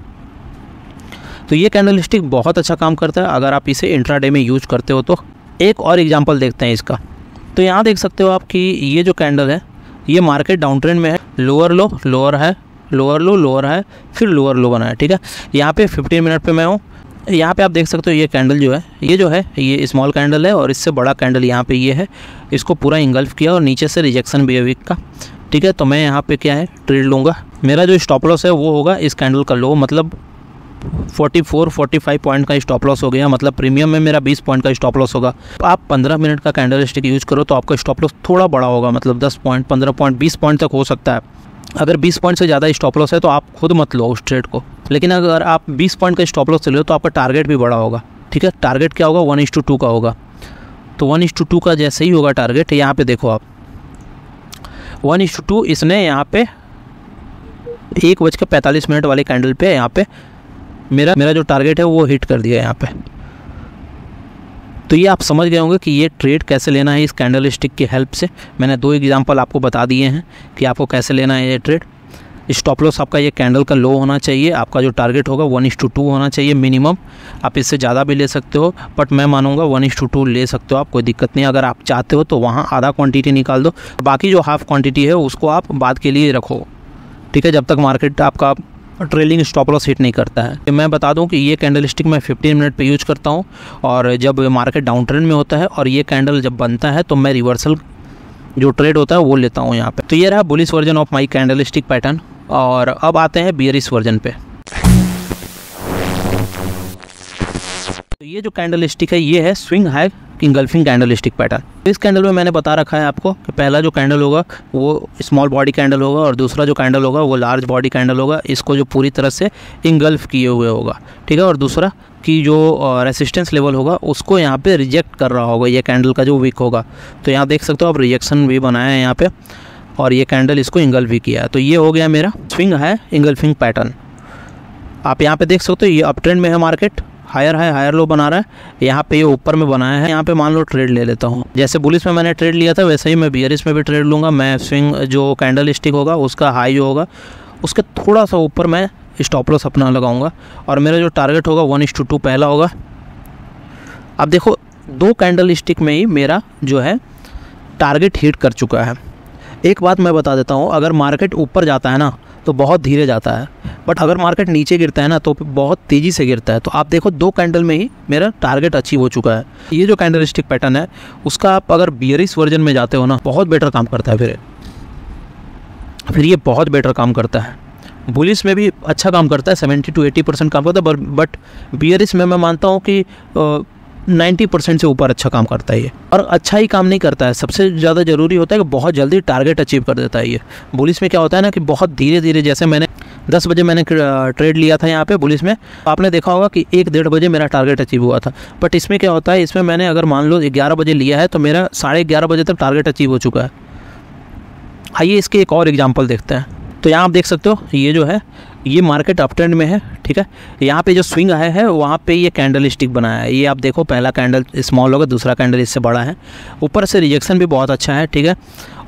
तो ये कैंडल बहुत अच्छा काम करता है अगर आप इसे इंट्राडे में यूज करते हो तो एक और एग्जाम्पल देखते हैं इसका तो यहाँ देख सकते हो आप कि ये जो कैंडल है ये मार्केट डाउन ट्रेंड में है लोअर लो लोअर है लोअर लो लोअर है फिर लोअर लो बना है ठीक है यहाँ पे 15 मिनट पे मैं हूँ यहाँ पे आप देख सकते हो ये कैंडल जो है ये जो है ये स्मॉल कैंडल है और इससे बड़ा कैंडल यहाँ पे ये है इसको पूरा इंगल्फ किया और नीचे से रिजेक्शन भी है वीक का ठीक है तो मैं यहाँ पे क्या है ट्रेड लूँगा मेरा जो स्टॉप लॉस है वो होगा इस कैंडल का लो मतलब 44 45 पॉइंट का स्टॉप लॉस हो गया मतलब प्रीमियम में मेरा 20 पॉइंट का स्टॉप लॉस होगा आप 15 मिनट का कैंडल स्टिक यूज करो तो आपका स्टॉप लॉस थोड़ा बड़ा होगा मतलब 10 पॉइंट 15 पॉइंट 20 पॉइंट तक हो सकता है अगर 20 पॉइंट से ज़्यादा स्टॉप लॉस है तो आप खुद मत लो उस ट्रेड को लेकिन अगर आप बीस पॉइंट का स्टॉप लॉस ले तो आपका टारगेट भी बड़ा होगा ठीक है टारगेट क्या होगा वन टू का होगा तो वन टू का जैसे ही होगा टारगेट यहाँ पर देखो आप वन टू इसने यहाँ पर एक बजकर पैंतालीस मिनट वाले कैंडल पे यहाँ पे मेरा मेरा जो टारगेट है वो हिट कर दिया यहाँ पे तो ये आप समझ गए होंगे कि ये ट्रेड कैसे लेना है इस कैंडल स्टिक की हेल्प से मैंने दो एग्जांपल आपको बता दिए हैं कि आपको कैसे लेना है ये ट्रेड स्टॉप लॉस आपका ये कैंडल का लो होना चाहिए आपका जो टारगेट होगा वन इस टू टू होना चाहिए मिनिमम आप इससे ज़्यादा भी ले सकते हो बट मैं मानूंगा वन इस टू टू ले सकते हो आप कोई दिक्कत नहीं अगर आप चाहते हो तो वहाँ आधा क्वांटिटी निकाल दो बाकी जो हाफ क्वांटिटी है उसको आप बाद के लिए रखो ठीक है जब तक मार्केट आपका ट्रेलिंग स्टॉप लॉस हिट नहीं करता है तो मैं बता दूं कि ये कैंडल स्टिक मैं फ़िफ्टीन मिनट पे यूज करता हूँ और जब मार्केट डाउन ट्रेंड में होता है और ये कैंडल जब बनता है तो मैं रिवर्सल जो ट्रेड होता है वो लेता हूँ यहाँ पर तो ये रहा bullish version of my candlestick pattern और अब आते हैं बियरिस वर्जन पर ये जो कैंडल स्टिक है ये है swing high engulfing candlestick pattern इस कैंडल में मैंने बता रखा है आपको कि पहला जो कैंडल होगा वो स्मॉल बॉडी कैंडल होगा और दूसरा जो कैंडल होगा वो लार्ज बॉडी कैंडल होगा इसको जो पूरी तरह से इंगल्फ किए हुए होगा ठीक है और दूसरा कि जो रेसिस्टेंस लेवल होगा उसको यहाँ पे रिजेक्ट कर रहा होगा ये कैंडल का जो वीक होगा तो यहाँ देख सकते हो आप रिजेक्शन भी बनाया है यहाँ पर और ये कैंडल इसको इंगल्फ भी किया है तो ये हो गया मेरा स्विंग है इंगल्फिंग पैटर्न आप यहाँ पे देख सकते हो ये अप ट्रेंड में है मार्केट हायर है हायर लो बना रहा है यहाँ पे ये ऊपर में बनाया है यहाँ पे मान लो ट्रेड ले लेता हूँ जैसे बुलिस में मैंने ट्रेड लिया था वैसे ही मैं बियरिस में भी ट्रेड लूँगा मैं स्विंग जो कैंडल स्टिक होगा उसका हाई जो होगा उसके थोड़ा सा ऊपर मैं स्टॉप लॉस अपना लगाऊंगा और मेरा जो टारगेट होगा वन टू टू पहला होगा अब देखो दो कैंडल में ही मेरा जो है टारगेट हिट कर चुका है एक बात मैं बता देता हूँ अगर मार्केट ऊपर जाता है ना तो बहुत धीरे जाता है बट अगर मार्केट नीचे गिरता है ना तो बहुत तेज़ी से गिरता है तो आप देखो दो कैंडल में ही मेरा टारगेट अचीव हो चुका है ये जो कैंडल स्टिक पैटर्न है उसका आप अगर बियरिस वर्जन में जाते हो ना बहुत बेटर काम करता है फिर फिर ये बहुत बेटर काम करता है बुलिस में भी अच्छा काम करता है सेवेंटी टू एटी परसेंट काम करता है बट बियरिस में मैं मानता हूँ कि नाइन्टी परसेंट से ऊपर अच्छा काम करता है ये और अच्छा ही काम नहीं करता है सबसे ज़्यादा ज़रूरी होता है कि बहुत जल्दी टारगेट अचीव कर देता है ये पुलिस में क्या होता है ना कि बहुत धीरे धीरे जैसे मैंने दस बजे मैंने ट्रेड लिया था यहाँ पे पुलिस में आपने देखा होगा कि एक डेढ़ बजे मेरा टारगेट अचीव हुआ था बट इसमें क्या होता है इसमें मैंने अगर मान लो ग्यारह बजे लिया है तो मेरा साढ़े ग्यारह बजे तक टारगेट अचीव हो चुका है आइए इसके एक और एग्जाम्पल देखते हैं तो यहाँ आप देख सकते हो ये जो है ये मार्केट अप ट्रेंड में है ठीक है यहाँ पे जो स्विंग आया है वहाँ पे ये कैंडल स्टिक बनाया है ये आप देखो पहला कैंडल स्मॉल होगा दूसरा कैंडल इससे बड़ा है ऊपर से रिजेक्शन भी बहुत अच्छा है ठीक है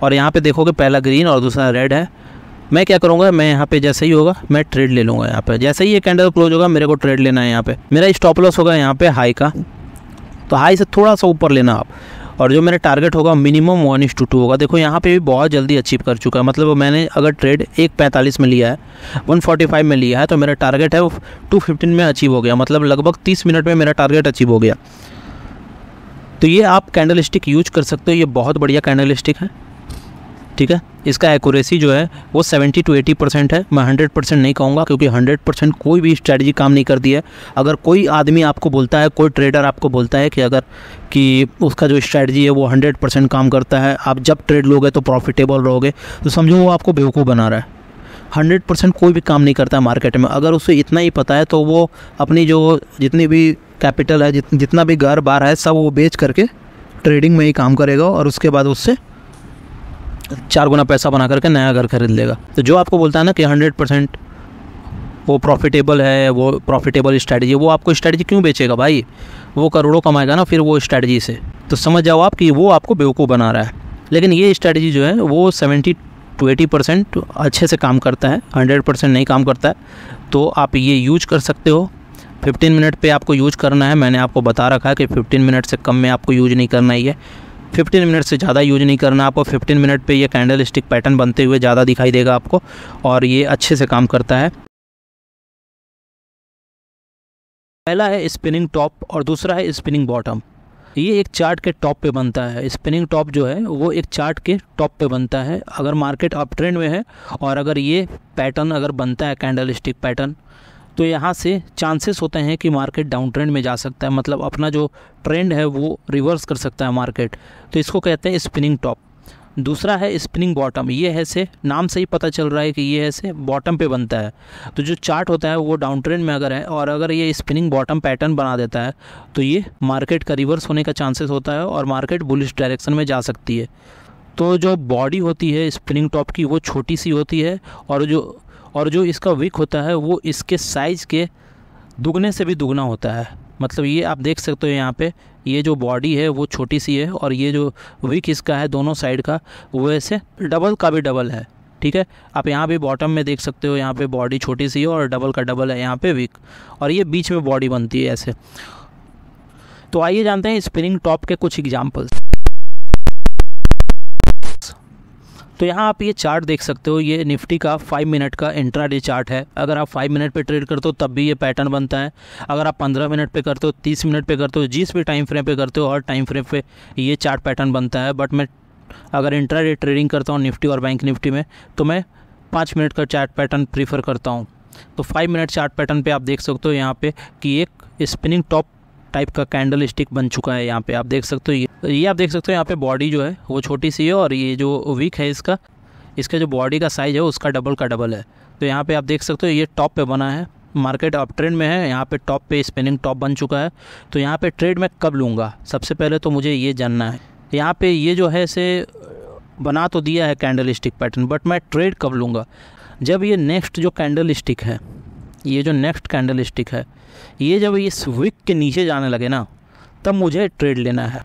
और यहाँ पे देखोगे पहला ग्रीन और दूसरा रेड है मैं क्या करूँगा मैं यहाँ पे जैसे ही होगा मैं ट्रेड ले लूँगा यहाँ पर जैसे ही ये कैंडल क्लोज होगा मेरे को ट्रेड लेना है यहाँ पर मेरा स्टॉप लॉस होगा यहाँ पर हाई का तो हाई से थोड़ा सा ऊपर लेना आप और जो मेरा टारगेट होगा minimum one is to two होगा देखो यहाँ पे भी बहुत जल्दी अचीव कर चुका है मतलब मैंने अगर ट्रेड एक पैंतालीस में लिया है वन फोर्टी फाइव में लिया है तो मेरा टारगेट है वो टू फिफ्टीन में अचीव हो गया मतलब लगभग तीस मिनट में मेरा टारगेट अचीव हो गया तो ये आप कैंडल स्टिक यूज कर सकते हो ये बहुत बढ़िया कैंडल स्टिक है ठीक है इसका एक्यूरेसी जो है वो 70 टू 80 परसेंट है मैं 100 परसेंट नहीं कहूँगा क्योंकि 100 परसेंट कोई भी स्ट्रैटेजी काम नहीं करती है अगर कोई आदमी आपको बोलता है कोई ट्रेडर आपको बोलता है कि अगर कि उसका जो स्ट्रैटेजी है वो 100 परसेंट काम करता है आप जब ट्रेड लोगे तो प्रॉफिटेबल रहोगे तो समझो वो आपको बेवकूफ़ बना रहा है हंड्रेड परसेंट कोई भी काम नहीं करता है मार्केट में अगर उसे इतना ही पता है तो वो अपनी जो जितनी भी कैपिटल है जितना भी घर बार है सब वो बेच करके ट्रेडिंग में ही काम करेगा और उसके बाद उससे चार गुना पैसा बना करके नया घर खरीद लेगा तो जो आपको बोलता है ना कि हंड्रेड परसेंट वो प्रॉफिटेबल है वो प्रॉफिटेबल स्ट्रैटेजी वो आपको स्ट्रैटेजी क्यों बेचेगा भाई वो करोड़ों कमाएगा ना फिर वो स्ट्रैटेजी से तो समझ जाओ आप कि वो आपको बेवकूफ़ बना रहा है लेकिन ये स्ट्रैटेजी जो है वो सेवेंटी टू एटी परसेंट अच्छे से काम करता है हंड्रेड परसेंट नहीं काम करता है तो आप ये यूज कर सकते हो फिफ्टीन मिनट पे आपको यूज करना है मैंने आपको बता रखा है कि फिफ्टीन मिनट से कम में आपको यूज नहीं करना ही है 15 मिनट से ज़्यादा यूज नहीं करना आपको 15 मिनट पे ये कैंडल स्टिक पैटर्न बनते हुए ज़्यादा दिखाई देगा आपको और ये अच्छे से काम करता है पहला है स्पिनिंग टॉप और दूसरा है स्पिनिंग बॉटम ये एक चार्ट के टॉप पे बनता है स्पिनिंग टॉप जो है वो एक चार्ट के टॉप पे बनता है अगर मार्केट अप ट्रेंड में है और अगर ये पैटर्न अगर बनता है कैंडल स्टिक पैटर्न तो यहाँ से चांसेस होते हैं कि मार्केट डाउन ट्रेंड में जा सकता है मतलब अपना जो ट्रेंड है वो रिवर्स कर सकता है मार्केट तो इसको कहते हैं स्पिनिंग टॉप दूसरा है स्पिनिंग बॉटम ये है से नाम से ही पता चल रहा है कि ये है से बॉटम पे बनता है तो जो चार्ट होता है वो डाउन ट्रेंड में अगर है और अगर ये स्पिनिंग बॉटम पैटर्न बना देता है तो ये मार्केट का रिवर्स होने का चांसेस होता है और मार्केट बुलिश डायरेक्शन में जा सकती है तो जो बॉडी होती है स्पिनिंग टॉप की वो छोटी सी होती है और जो और जो इसका विक होता है वो इसके साइज़ के दुगने से भी दुगना होता है मतलब ये आप देख सकते हो यहाँ पे ये जो बॉडी है वो छोटी सी है और ये जो विक इसका है दोनों साइड का वो ऐसे डबल का भी डबल है ठीक है आप यहाँ भी बॉटम में देख सकते हो यहाँ पे बॉडी छोटी सी है और डबल का डबल है यहाँ पे विक और ये बीच में बॉडी बनती है ऐसे तो आइए जानते हैं स्प्रिंग टॉप के कुछ एग्जाम्पल्स तो यहाँ आप ये चार्ट देख सकते हो ये निफ्टी का फाइव मिनट का इंट्रा चार्ट है अगर आप फाइव मिनट पर ट्रेड करते हो तब भी ये पैटर्न बनता है अगर आप पंद्रह मिनट पर करते हो तीस मिनट पर करते हो जिस भी टाइम फ्रेम पर करते हो और टाइम फ्रेम पर ये चार्ट पैटर्न बनता है बट मैं अगर इंट्रा ट्रेडिंग करता हूँ निफ्टी और बैंक निफ्टी में तो मैं पाँच मिनट का चार्ट पैटर्न प्रीफर करता हूँ तो फाइव मिनट चार्ट पैटर्न पर आप देख सकते हो यहाँ पर कि एक स्पिनिंग टॉप टाइप का कैंडल स्टिक बन चुका है यहाँ पे आप देख सकते हो ये ये आप देख सकते हो यहाँ पे बॉडी जो है वो छोटी सी है और ये जो वीक है इसका इसका जो बॉडी का साइज़ है उसका डबल का डबल है तो यहाँ पे आप देख सकते हो ये टॉप पे बना है मार्केट अप ट्रेंड में है यहाँ पे टॉप पे स्पिनिंग टॉप बन चुका है तो यहाँ पे ट्रेड मैं कब लूँगा सबसे पहले तो मुझे ये जानना है यहाँ पे ये जो है इसे बना तो दिया है कैंडल स्टिक पैटर्न बट मैं ट्रेड कब लूँगा जब ये नेक्स्ट जो कैंडल स्टिक है ये जो नेक्स्ट कैंडल स्टिक है ये जब इस विक के नीचे जाने लगे ना तब मुझे ट्रेड लेना है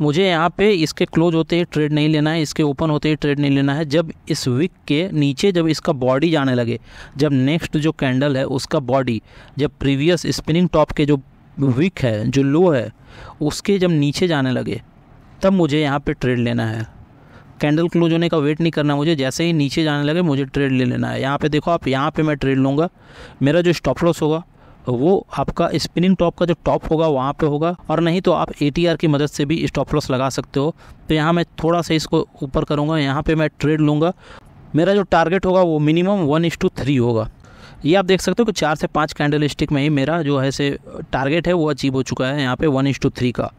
मुझे यहाँ पे इसके क्लोज होते ही ट्रेड नहीं लेना है इसके ओपन होते ही ट्रेड नहीं लेना है जब इस विक के नीचे जब इसका बॉडी जाने लगे जब नेक्स्ट जो कैंडल है उसका बॉडी जब प्रीवियस स्पिनिंग टॉप के जो विक है जो लो है उसके जब नीचे जाने लगे तब मुझे यहाँ पे ट्रेड लेना है कैंडल क्लोज होने का वेट नहीं करना मुझे जैसे ही नीचे जाने लगे मुझे ट्रेड ले लेना है यहाँ पे देखो आप यहाँ पे मैं ट्रेड लूँगा मेरा जो स्टॉप लॉस होगा वो आपका स्पिनिंग टॉप का जो टॉप होगा वहाँ पे होगा और नहीं तो आप ए की मदद से भी स्टॉप लॉस लगा सकते हो तो यहाँ मैं थोड़ा सा इसको ऊपर करूँगा यहाँ पर मैं ट्रेड लूँगा मेरा जो टारगेट होगा वो minimum one is to three होगा ये आप देख सकते हो कि चार से पाँच कैंडल स्टिक में ही मेरा जो है से टारगेट है वो अचीव हो चुका है यहाँ पे वन इस टू थ्री का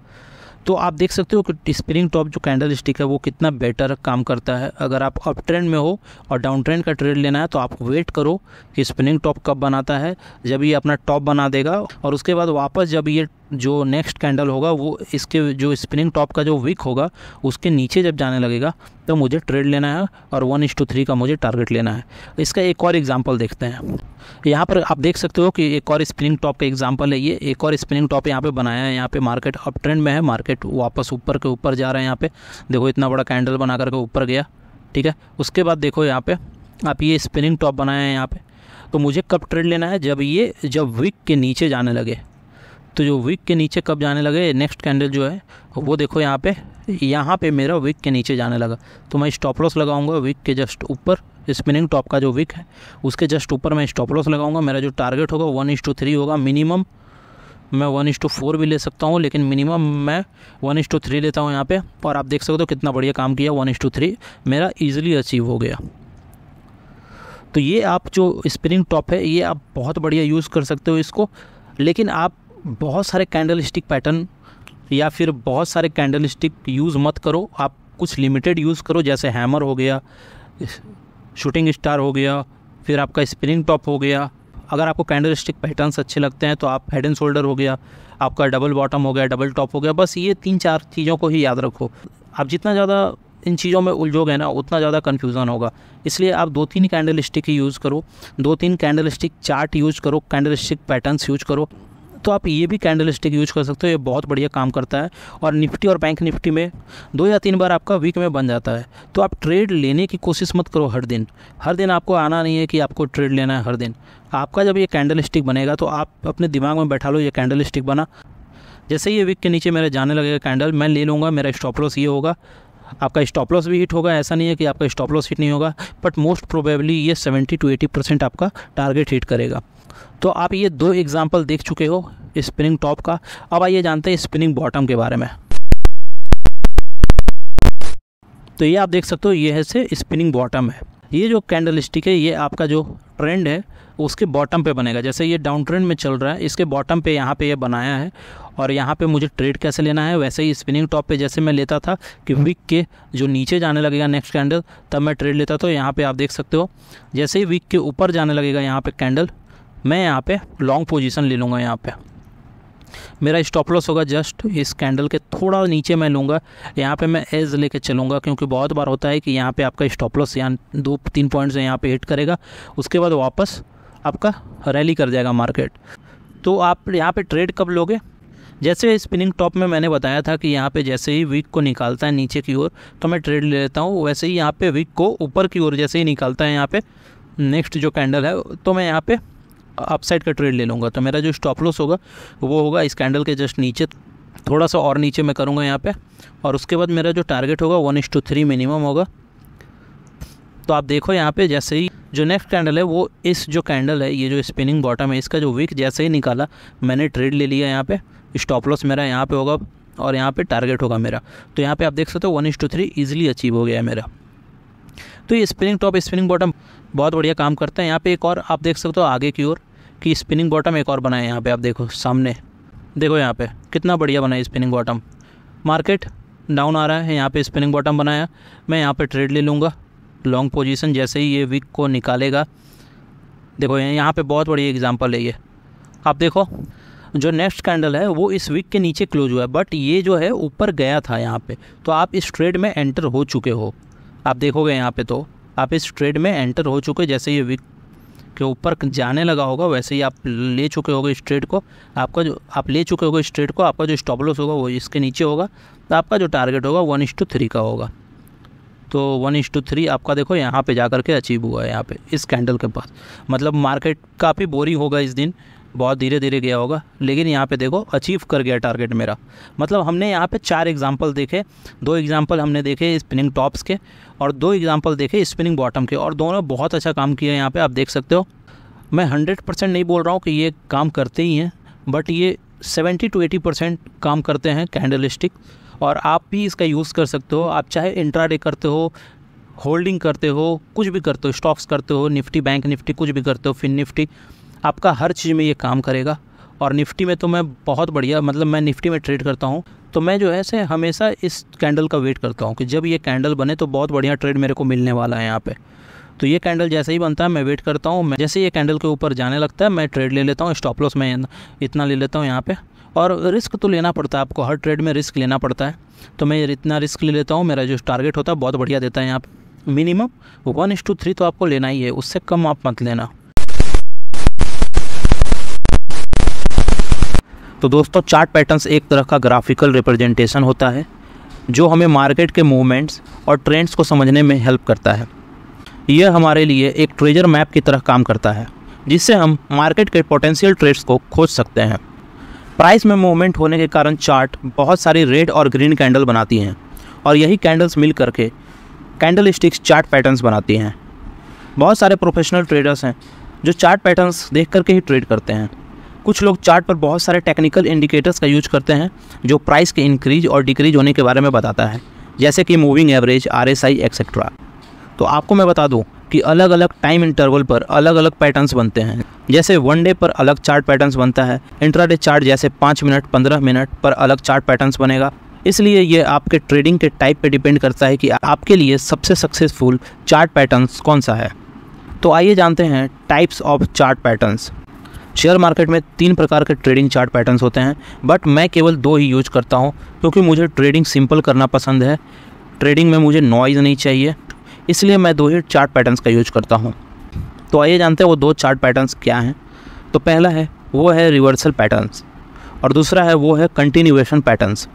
तो आप देख सकते हो कि स्प्रिंग टॉप जो कैंडल स्टिक है वो कितना बेटर काम करता है अगर आप अप ट्रेंड में हो और डाउन ट्रेंड का ट्रेड लेना है तो आप वेट करो कि स्प्रिंग टॉप कब बनाता है जब ये अपना टॉप बना देगा और उसके बाद वापस जब ये जो नेक्स्ट कैंडल होगा वो इसके जो स्पिनिंग टॉप का जो विक होगा उसके नीचे जब जाने लगेगा तो मुझे ट्रेड लेना है और वन इंस टू थ्री का मुझे टारगेट लेना है इसका एक और एग्जाम्पल देखते हैं यहाँ पर आप देख सकते हो कि एक और स्पिनिंग टॉप का एग्जाम्पल है ये एक और स्पिनिंग टॉप यहाँ पे बनाया है यहाँ पे मार्केट अप ट्रेंड में है मार्केट वापस ऊपर के ऊपर जा रहा है यहाँ पर देखो इतना बड़ा कैंडल बना करके ऊपर गया ठीक है उसके बाद देखो यहाँ पर आप ये स्पिनिंग टॉप बनाए हैं यहाँ पर तो मुझे कब ट्रेड लेना है जब ये जब विक के नीचे जाने लगे तो जो विक के नीचे कब जाने लगे नेक्स्ट कैंडल जो है वो देखो यहाँ पे यहाँ पे मेरा विक के नीचे जाने लगा तो मैं स्टॉप लॉस लगाऊंगा विक के जस्ट ऊपर स्पिनिंग टॉप का जो विक है उसके जस्ट ऊपर मैं स्टॉप लॉस लगाऊंगा मेरा जो टारगेट होगा वन इंस टू थ्री होगा मिनिमम मैं वन इंस टू फोर भी ले सकता हूँ लेकिन मिनिमम मैं वन इंस टू थ्री लेता हूँ यहाँ पर और आप देख सकते हो कितना बढ़िया काम किया वन इंस टू थ्री मेरा ईजिली अचीव हो गया तो ये आप जो स्प्रिंग टॉप है ये आप बहुत बढ़िया यूज़ कर सकते हो इसको लेकिन आप बहुत सारे कैंडल स्टिक पैटर्न या फिर बहुत सारे कैंडल स्टिक यूज़ मत करो आप कुछ लिमिटेड यूज़ करो जैसे हैमर हो गया शूटिंग स्टार हो गया फिर आपका स्प्रिंग टॉप हो गया अगर आपको कैंडल स्टिक पैटर्न अच्छे लगते हैं तो आप हेड एंड शोल्डर हो गया आपका डबल बॉटम हो गया डबल टॉप हो गया बस ये तीन चार चीज़ों को ही याद रखो आप जितना ज़्यादा इन चीज़ों में उलझोगे ना उतना ज़्यादा कन्फ्यूज़न होगा इसलिए आप दो तीन कैंडल स्टिक ही यूज़ करो दो तीन कैंडल स्टिक चार्ट यूज़ करो कैंडल स्टिक पैटर्न यूज करो तो आप ये भी कैंडल स्टिक यूज कर सकते हो ये बहुत बढ़िया काम करता है और निफ्टी और बैंक निफ्टी में दो या तीन बार आपका वीक में बन जाता है तो आप ट्रेड लेने की कोशिश मत करो हर दिन हर दिन आपको आना नहीं है कि आपको ट्रेड लेना है हर दिन आपका जब ये कैंडल स्टिक बनेगा तो आप अपने दिमाग में बैठा लो ये कैंडल स्टिक बना जैसे ये वीक के नीचे मेरे जाने लगेगा कैंडल मैं ले लूँगा मेरा स्टॉप लॉस ये होगा आपका स्टॉप लॉस भी हिट होगा ऐसा नहीं है कि आपका स्टॉप लॉस हिट नहीं होगा बट मोस्ट प्रोबेबली ये 70 टू 80 परसेंट आपका टारगेट हिट करेगा तो आप ये दो एग्ज़ाम्पल देख चुके हो स्पिनिंग टॉप का अब आइए जानते हैं स्पिनिंग बॉटम के बारे में तो ये आप देख सकते हो ये है से स्पिनिंग बॉटम है ये जो कैंडल स्टिक है ये आपका जो ट्रेंड है उसके बॉटम पे बनेगा जैसे ये डाउन ट्रेंड में चल रहा है इसके बॉटम पे यहाँ पे ये बनाया है और यहाँ पे मुझे ट्रेड कैसे लेना है वैसे ही स्पिनिंग टॉप पे जैसे मैं लेता था कि विक के जो नीचे जाने लगेगा नेक्स्ट कैंडल तब मैं ट्रेड लेता तो यहाँ पर आप देख सकते हो जैसे ही विक के ऊपर जाने लगेगा यहाँ पर कैंडल मैं यहाँ पे लॉन्ग पोजीशन ले लूँगा यहाँ पे मेरा स्टॉप लॉस होगा जस्ट इस कैंडल के थोड़ा नीचे मैं लूँगा यहाँ पे मैं एज लेके चलूँगा क्योंकि बहुत बार होता है कि यहाँ पे आपका स्टॉप लॉस यहाँ दो तीन पॉइंट्स यहाँ पे हिट करेगा उसके बाद वापस आपका रैली कर जाएगा मार्केट तो आप यहाँ पर ट्रेड कब लोगे जैसे स्पिनिंग टॉप में मैंने बताया था कि यहाँ पे जैसे ही वीक को निकालता है नीचे की ओर तो मैं ट्रेड ले लेता हूँ वैसे ही यहाँ पे वीक को ऊपर की ओर जैसे ही निकालता है यहाँ पे नेक्स्ट जो कैंडल है तो मैं यहाँ पे अपसाइड का ट्रेड ले लूँगा तो मेरा जो स्टॉप लॉस होगा वो होगा इस कैंडल के जस्ट नीचे थोड़ा सा और नीचे मैं करूँगा यहाँ पे और उसके बाद मेरा जो टारगेट होगा one is to three minimum होगा तो आप देखो यहाँ पे जैसे ही जो नेक्स्ट कैंडल है वो इस जो कैंडल है ये जो स्पिनिंग बॉटम है इसका जो विक जैसे ही निकाला मैंने ट्रेड ले लिया यहाँ पे स्टॉप लॉस मेरा यहाँ पे होगा और यहाँ पे टारगेट होगा मेरा तो यहाँ पे आप देख सकते हो one is to three easily achieve हो गया है मेरा तो ये स्पिनिंग टॉप स्पिनिंग बॉटम बहुत बढ़िया काम करता है यहाँ पे एक और आप देख सकते हो आगे की ओर कि स्पिनिंग बॉटम एक और बनाए यहाँ पे आप देखो सामने देखो यहाँ पे कितना बढ़िया बना है स्पिनिंग बॉटम मार्केट डाउन आ रहा है यहाँ पे स्पिनिंग बॉटम बनाया मैं यहाँ पे ट्रेड ले लूँगा लॉन्ग पोजीशन जैसे ही ये वीक को निकालेगा देखो यहाँ पे बहुत बड़ी एग्जांपल है ये आप देखो जो नेक्स्ट कैंडल है वो इस वीक के नीचे क्लोज हुआ है बट ये जो है ऊपर गया था यहाँ पर तो आप इस ट्रेड में एंटर हो चुके हो आप देखोगे यहाँ पर तो आप इस ट्रेड में एंटर हो चुके जैसे ये वीक आपके ऊपर जाने लगा होगा वैसे ही आप ले चुके होगे स्ट्रेट को आपका जो आप ले चुके होगे स्ट्रेट को आपका जो स्टॉप लॉस होगा वो इसके नीचे होगा तो आपका जो टारगेट होगा वन इस टू थ्री का होगा तो वन इस टू थ्री आपका देखो यहाँ पे जा कर के अचीव हुआ है यहाँ पे इस कैंडल के पास मतलब मार्केट काफ़ी बोरिंग होगा इस दिन बहुत धीरे धीरे गया होगा लेकिन यहाँ पे देखो अचीव कर गया टारगेट मेरा मतलब हमने यहाँ पे चार एग्जाम्पल देखे दो एग्जाम्पल हमने देखे स्पिनिंग टॉप्स के और दो एग्जाम्पल देखे स्पिनिंग बॉटम के और दोनों बहुत अच्छा काम किया यहाँ पर आप देख सकते हो मैं हंड्रेड परसेंट नहीं बोल रहा हूँ कि ये काम करते ही हैं बट ये सेवेंटी टू एटी परसेंट काम करते हैं कैंडल स्टिक और आप भी इसका यूज़ कर सकते हो आप चाहे इंट्राडे करते हो होल्डिंग करते हो कुछ भी करते हो स्टॉक्स करते हो निफ्टी बैंक निफ्टी कुछ भी करते हो फिन निफ्टी आपका हर चीज़ में ये काम करेगा और निफ्टी में तो मैं बहुत बढ़िया मतलब मैं निफ्टी में ट्रेड करता हूँ तो मैं जो है से हमेशा इस कैंडल का वेट करता हूँ कि जब ये कैंडल बने तो बहुत बढ़िया ट्रेड मेरे को मिलने वाला है यहाँ पे तो ये कैंडल जैसे ही बनता है मैं वेट करता हूँ मैं जैसे ये कैंडल के ऊपर जाने लगता है मैं ट्रेड ले लेता हूँ स्टॉप लॉस मैं इतना ले लेता हूँ यहाँ पर और रिस्क तो लेना पड़ता है आपको हर ट्रेड में रिस्क लेना पड़ता है तो मैं इतना रिस्क ले लेता हूँ मेरा जो टारगेट होता है बहुत बढ़िया देता है यहाँ पर minimum one is to three तो आपको लेना ही है उससे कम आप मत लेना तो दोस्तों चार्ट पैटर्न्स एक तरह का ग्राफिकल रिप्रेजेंटेशन होता है जो हमें मार्केट के मूवमेंट्स और ट्रेंड्स को समझने में हेल्प करता है यह हमारे लिए एक ट्रेजर मैप की तरह काम करता है जिससे हम मार्केट के पोटेंशियल ट्रेड्स को खोज सकते हैं प्राइस में मूवमेंट होने के कारण चार्ट बहुत सारी रेड और ग्रीन कैंडल बनाती हैं और यही कैंडल्स मिल करके कैंडल स्टिक्स चार्ट पैटर्न्स बनाती हैं बहुत सारे प्रोफेशनल ट्रेडर्स हैं जो चार्ट पैटर्न्स देख करके ही ट्रेड करते हैं कुछ लोग चार्ट पर बहुत सारे टेक्निकल इंडिकेटर्स का यूज करते हैं जो प्राइस के इंक्रीज और डिक्रीज होने के बारे में बताता है जैसे कि moving average R S I etcetera तो आपको मैं बता दूँ कि अलग अलग टाइम इंटरवल पर अलग अलग पैटर्न्स बनते हैं जैसे वन डे पर अलग चार्ट पैटर्न्स बनता है इंट्राडे चार्ट जैसे पाँच मिनट पंद्रह मिनट पर अलग चार्ट पैटर्न्स बनेगा इसलिए ये आपके ट्रेडिंग के टाइप पर डिपेंड करता है कि आपके लिए सबसे सक्सेसफुल चार्ट पैटर्न्स कौन सा है तो आइए जानते हैं types of chart patterns share market में तीन प्रकार के ट्रेडिंग चार्ट पैटर्न्स होते हैं बट मैं केवल दो ही यूज करता हूँ क्योंकि मुझे ट्रेडिंग सिंपल करना पसंद है ट्रेडिंग में मुझे नॉइज़ नहीं चाहिए इसलिए मैं दो ही चार्ट पैटर्न्स का यूज करता हूँ तो आइए जानते हैं वो दो चार्ट पैटर्न्स क्या हैं तो पहला है वो है रिवर्सल पैटर्न्स और दूसरा है वो है कंटिन्यूएशन पैटर्न्स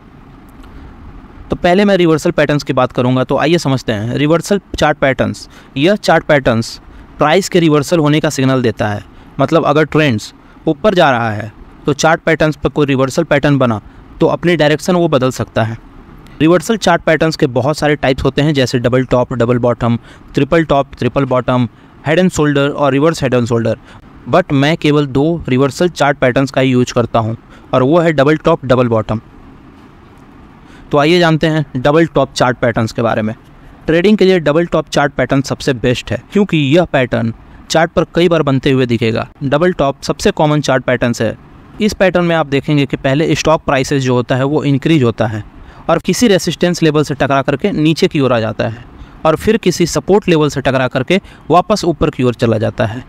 तो पहले मैं रिवर्सल पैटर्न्स की बात करूँगा तो आइए समझते हैं रिवर्सल चार्ट पैटर्न्स यह चार्ट पैटर्न्स प्राइस के रिवर्सल होने का सिग्नल देता है मतलब अगर ट्रेंड्स ऊपर जा रहा है तो चार्ट पैटर्न्स पर कोई रिवर्सल पैटर्न बना तो अपनी डायरेक्शन वो बदल सकता है रिवर्सल चार्ट पैटर्न्स के बहुत सारे टाइप्स होते हैं जैसे double top double bottom triple top triple bottom head and shoulder और reverse head and shoulder but मैं केवल दो रिवर्सल चार्ट पैटर्न्स का ही यूज करता हूँ और वो है डबल टॉप डबल बॉटम तो आइए जानते हैं डबल टॉप चार्ट पैटर्न्स के बारे में ट्रेडिंग के लिए डबल टॉप चार्ट पैटर्न सबसे बेस्ट है क्योंकि यह पैटर्न चार्ट पर कई बार बनते हुए दिखेगा डबल टॉप सबसे कॉमन चार्ट पैटर्न है इस पैटर्न में आप देखेंगे कि पहले स्टॉक प्राइसेस जो होता है वो इंक्रीज होता है और किसी रेसिस्टेंस लेवल से टकरा करके नीचे की ओर आ जाता है और फिर किसी सपोर्ट लेवल से टकरा करके वापस ऊपर की ओर चला जाता है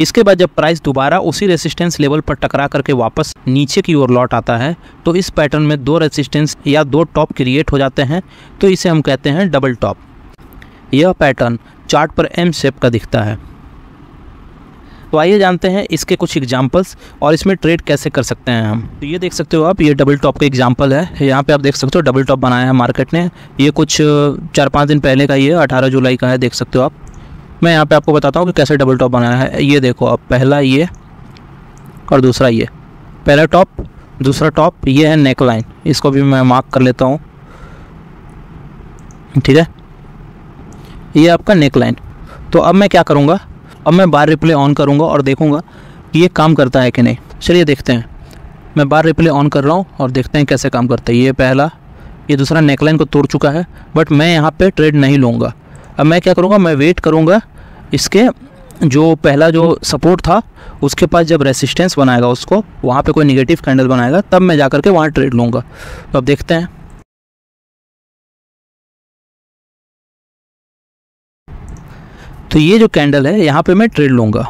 इसके बाद जब प्राइस दोबारा उसी रेसिस्टेंस लेवल पर टकरा करके वापस नीचे की ओर लौट आता है तो इस पैटर्न में दो रेसिस्टेंस या दो टॉप क्रिएट हो जाते हैं तो इसे हम कहते हैं डबल टॉप यह पैटर्न चार्ट पर एम शेप का दिखता है तो आइए जानते हैं इसके कुछ एग्जाम्पल्स और इसमें ट्रेड कैसे कर सकते हैं हम तो ये देख सकते हो आप ये डबल टॉप का एग्जाम्पल है यहाँ पे आप देख सकते हो डबल टॉप बनाया है मार्केट ने ये कुछ चार पाँच दिन पहले का ही है अठारह जुलाई का है देख सकते हो आप मैं यहाँ पे आपको बताता हूँ कि कैसे डबल टॉप बनाया है ये देखो आप पहला ये और दूसरा ये पहला टॉप दूसरा टॉप ये है नेक लाइन इसको भी मैं मार्क कर लेता हूँ ठीक है ये आपका नेक लाइन तो अब मैं क्या करूँगा अब मैं बार रिप्ले ऑन करूँगा और देखूँगा कि ये काम करता है कि नहीं चलिए देखते हैं मैं बार रिप्ले ऑन कर रहा हूँ और देखते हैं कैसे काम करता है ये पहला ये दूसरा नेकलाइन को तोड़ चुका है बट मैं यहाँ पर ट्रेड नहीं लूँगा अब मैं क्या करूँगा मैं वेट करूँगा इसके जो पहला जो सपोर्ट था उसके पास जब रेसिस्टेंस बनाएगा उसको वहाँ पे कोई निगेटिव कैंडल बनाएगा तब मैं जा के वहाँ ट्रेड लूँगा तो अब देखते हैं तो ये जो कैंडल है यहाँ पे मैं ट्रेड लूँगा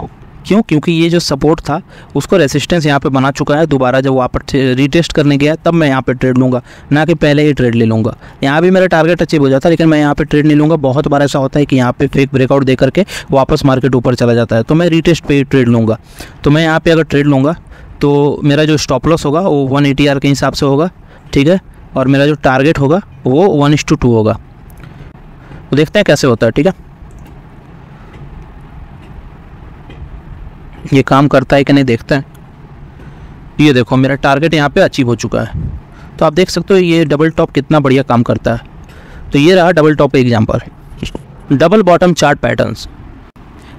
क्यों क्योंकि ये जो सपोर्ट था उसको रेसिस्टेंस यहाँ पे बना चुका है दोबारा जब वापस रिटेस्ट करने गया तब मैं यहाँ पे ट्रेड लूँगा ना कि पहले ही ट्रेड ले लूँगा यहाँ भी मेरा टारगेट अचीव हो जाता है लेकिन मैं यहाँ पे ट्रेड नहीं लूँगा बहुत बार ऐसा होता है कि यहाँ पे फेक ब्रेकआउट दे करके वापस मार्केट ऊपर चला जाता है तो मैं रिटेस्ट पर ही ट्रेड लूँगा तो मैं यहाँ पर अगर ट्रेड लूँगा तो मेरा जो स्टॉप लॉस होगा वो वन के हिसाब से होगा ठीक है और मेरा जो टारगेट होगा वो वन होगा वो देखते हैं कैसे होता है ठीक है ये काम करता है कि नहीं देखता है ये देखो मेरा टारगेट यहाँ पे अचीव हो चुका है तो आप देख सकते हो ये डबल टॉप कितना बढ़िया काम करता है तो ये रहा double top example double bottom chart patterns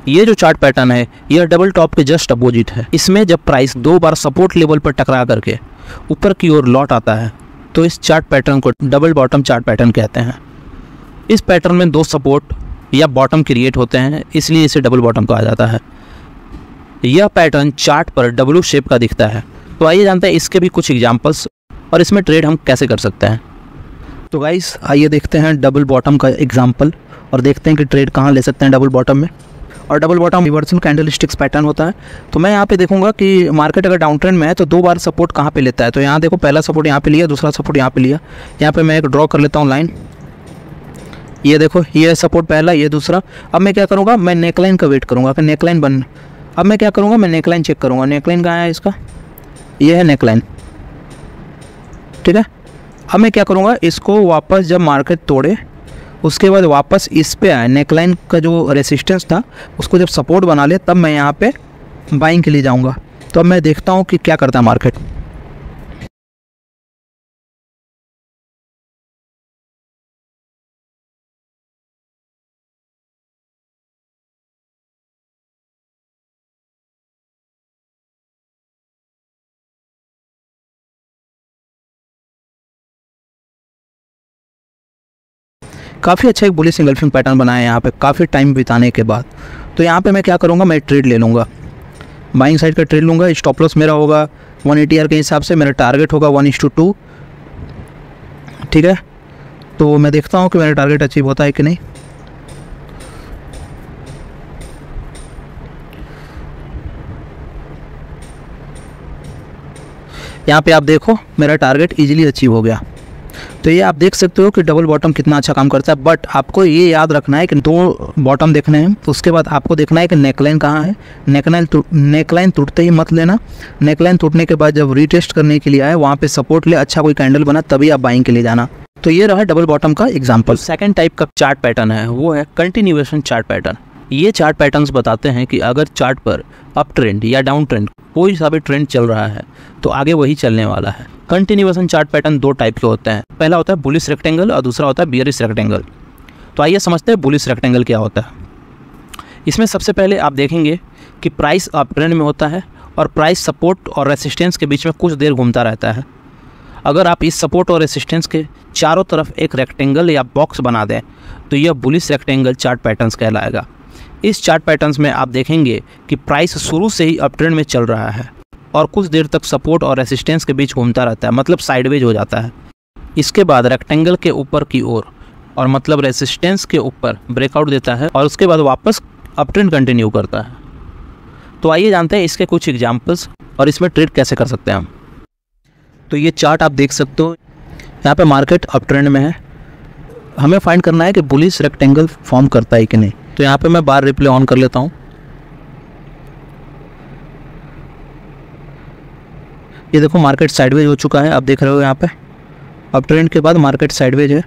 ये जो चार्ट पैटर्न है यह डबल टॉप के जस्ट अपोजिट है इसमें जब प्राइस दो बार सपोर्ट लेवल पर टकरा करके ऊपर की ओर लौट आता है तो इस चार्ट पैटर्न को डबल बॉटम चार्ट पैटर्न कहते हैं इस पैटर्न में दो सपोर्ट या बॉटम क्रिएट होते हैं इसलिए इसे डबल बॉटम कहा जाता है यह पैटर्न चार्ट पर डब्लू शेप का दिखता है तो आइए जानते हैं इसके भी कुछ एग्जाम्पल्स और इसमें ट्रेड हम कैसे कर सकते हैं तो गाइस आइए देखते हैं डबल बॉटम का एग्जाम्पल और देखते हैं कि ट्रेड कहाँ ले सकते हैं डबल बॉटम में और double bottom reversal candlesticks pattern होता है तो मैं यहाँ पे देखूंगा कि मार्केट अगर डाउन ट्रेंड में है तो दो बार सपोर्ट कहाँ पे लेता है तो यहाँ देखो पहला सपोर्ट यहाँ पे लिया दूसरा सपोर्ट यहाँ पे लिया यहाँ पे मैं एक ड्रॉ कर लेता हूँ लाइन ये देखो ये सपोर्ट पहला ये दूसरा अब मैं क्या करूँगा मैं नेकलाइन का वेट करूँगा अगर नेकलाइन बन अब मैं क्या करूँगा मैं नेकलाइन चेक करूँगा नेकलाइन कहाँ है इसका ये है नेकलाइन ठीक है अब मैं क्या करूँगा इसको वापस जब मार्केट तोड़े उसके बाद वापस इस पे आए नेकलाइन का जो रेसिस्टेंस था उसको जब सपोर्ट बना ले तब मैं यहाँ पे बाइंग के लिए जाऊँगा तो अब मैं देखता हूँ कि क्या करता है मार्केट काफ़ी अच्छा एक बोली सिंगल पैटर्न बनाया है यहाँ पर काफ़ी टाइम बिताने के बाद तो यहाँ पर मैं क्या करूँगा मैं ट्रेड ले लूँगा बाइंग साइड का ट्रेड लूँगा स्टॉप लॉस मेरा होगा वन एटी के हिसाब से मेरा टारगेट होगा वन इस टू टू ठीक है तो मैं देखता हूँ कि मेरा टारगेट अचीव होता है कि नहीं यहाँ पे आप देखो मेरा टारगेट इजीली अचीव हो गया तो ये आप देख सकते हो कि डबल बॉटम कितना अच्छा काम करता है बट आपको ये याद रखना है कि दो बॉटम देखने हैं तो उसके बाद आपको देखना है कि नेकलाइन कहाँ है नेकलाइन नेकलाइन टूटते ही मत लेना नेकलाइन टूटने के बाद जब रीटेस्ट करने के लिए आए वहाँ पर सपोर्ट ले अच्छा कोई कैंडल बना तभी आप बाइंग के लिए जाना तो ये रहा डबल बॉटम का एग्जाम्पल सेकेंड टाइप का चार्ट पैटर्न है वो है कंटिन्यूएशन चार्ट पैटर्न ये चार्ट पैटर्न्स बताते हैं कि अगर चार्ट पर अप ट्रेंड या डाउन ट्रेंड वो हिसाब ट्रेंड चल रहा है तो आगे वही चलने वाला है कंटिन्यूसन चार्ट पैटर्न दो टाइप के होते हैं पहला होता है बुलिस रेक्टेंगल और दूसरा होता है बियरिस रेक्टेंगल तो आइए समझते हैं बुलिस रेक्टेंगल क्या होता है इसमें सबसे पहले आप देखेंगे कि प्राइस अप ट्रेंड में होता है और प्राइस सपोर्ट और रेसिस्टेंस के बीच में कुछ देर घूमता रहता है अगर आप इस सपोर्ट और रेसिस्टेंस के चारों तरफ एक रेक्टेंगल या बॉक्स बना दें तो यह बुलिस रेक्टेंगल चार्ट पैटर्न्स कहलाएगा इस चार्ट पैटर्न्स में आप देखेंगे कि प्राइस शुरू से ही अपट्रेंड में चल रहा है और कुछ देर तक सपोर्ट और रेसिस्टेंस के बीच घूमता रहता है मतलब साइडवेज हो जाता है इसके बाद रेक्टेंगल के ऊपर की ओर और, और मतलब रेसिस्टेंस के ऊपर ब्रेकआउट देता है और उसके बाद वापस अप ट्रेंड कंटिन्यू करता है तो आइए जानते हैं इसके कुछ एग्जाम्पल्स और इसमें ट्रेड कैसे कर सकते हैं हम तो ये चार्ट आप देख सकते हो यहाँ पे मार्केट अप ट्रेंड में है हमें फाइंड करना है कि बुलिस रेक्टेंगल फॉर्म करता है कि नहीं तो यहाँ पे मैं बार रिप्ले ऑन कर लेता हूँ ये देखो मार्केट साइडवेज हो चुका है आप देख रहे हो यहाँ पे अब ट्रेंड के बाद मार्केट साइडवेज है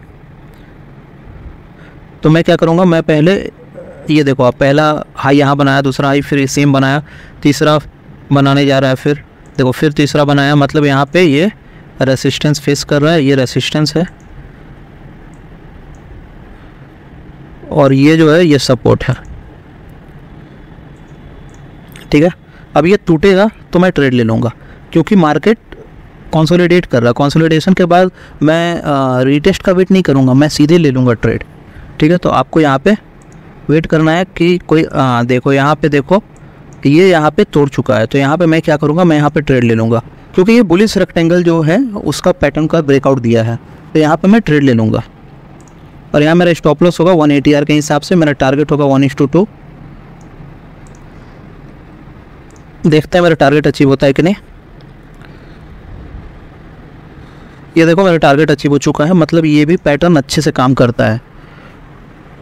तो मैं क्या करूँगा मैं पहले ये देखो आप पहला हाई यहाँ बनाया दूसरा हाई फिर सेम बनाया तीसरा बनाने जा रहा है फिर देखो फिर तीसरा बनाया मतलब यहाँ पे ये रेसिस्टेंस फेस कर रहा है ये रेसिस्टेंस है और ये जो है ये सपोर्ट है ठीक है अब ये टूटेगा तो मैं ट्रेड ले लूँगा क्योंकि मार्केट कॉन्सोलिडेट कर रहा है कॉन्सोलिडेशन के बाद मैं रीटेस्ट का वेट नहीं करूँगा मैं सीधे ले लूँगा ट्रेड ठीक है तो आपको यहाँ पे वेट करना है कि कोई आ, देखो यहाँ पे देखो ये यहाँ पे तोड़ चुका है तो यहाँ पे मैं क्या करूँगा मैं यहाँ पे ट्रेड ले लूँगा क्योंकि ये बुलिस रेक्टेंगल जो है उसका पैटर्न का ब्रेकआउट दिया है तो यहाँ पे मैं ट्रेड ले लूँगा और यहाँ मेरा स्टॉप लॉस होगा वन एटी आर के हिसाब से मेरा टारगेट होगा वन टू टू देखते हैं मेरा टारगेट अचीव होता है कि नहीं ये देखो मेरा टारगेट अचीव हो चुका है मतलब ये भी पैटर्न अच्छे से काम करता है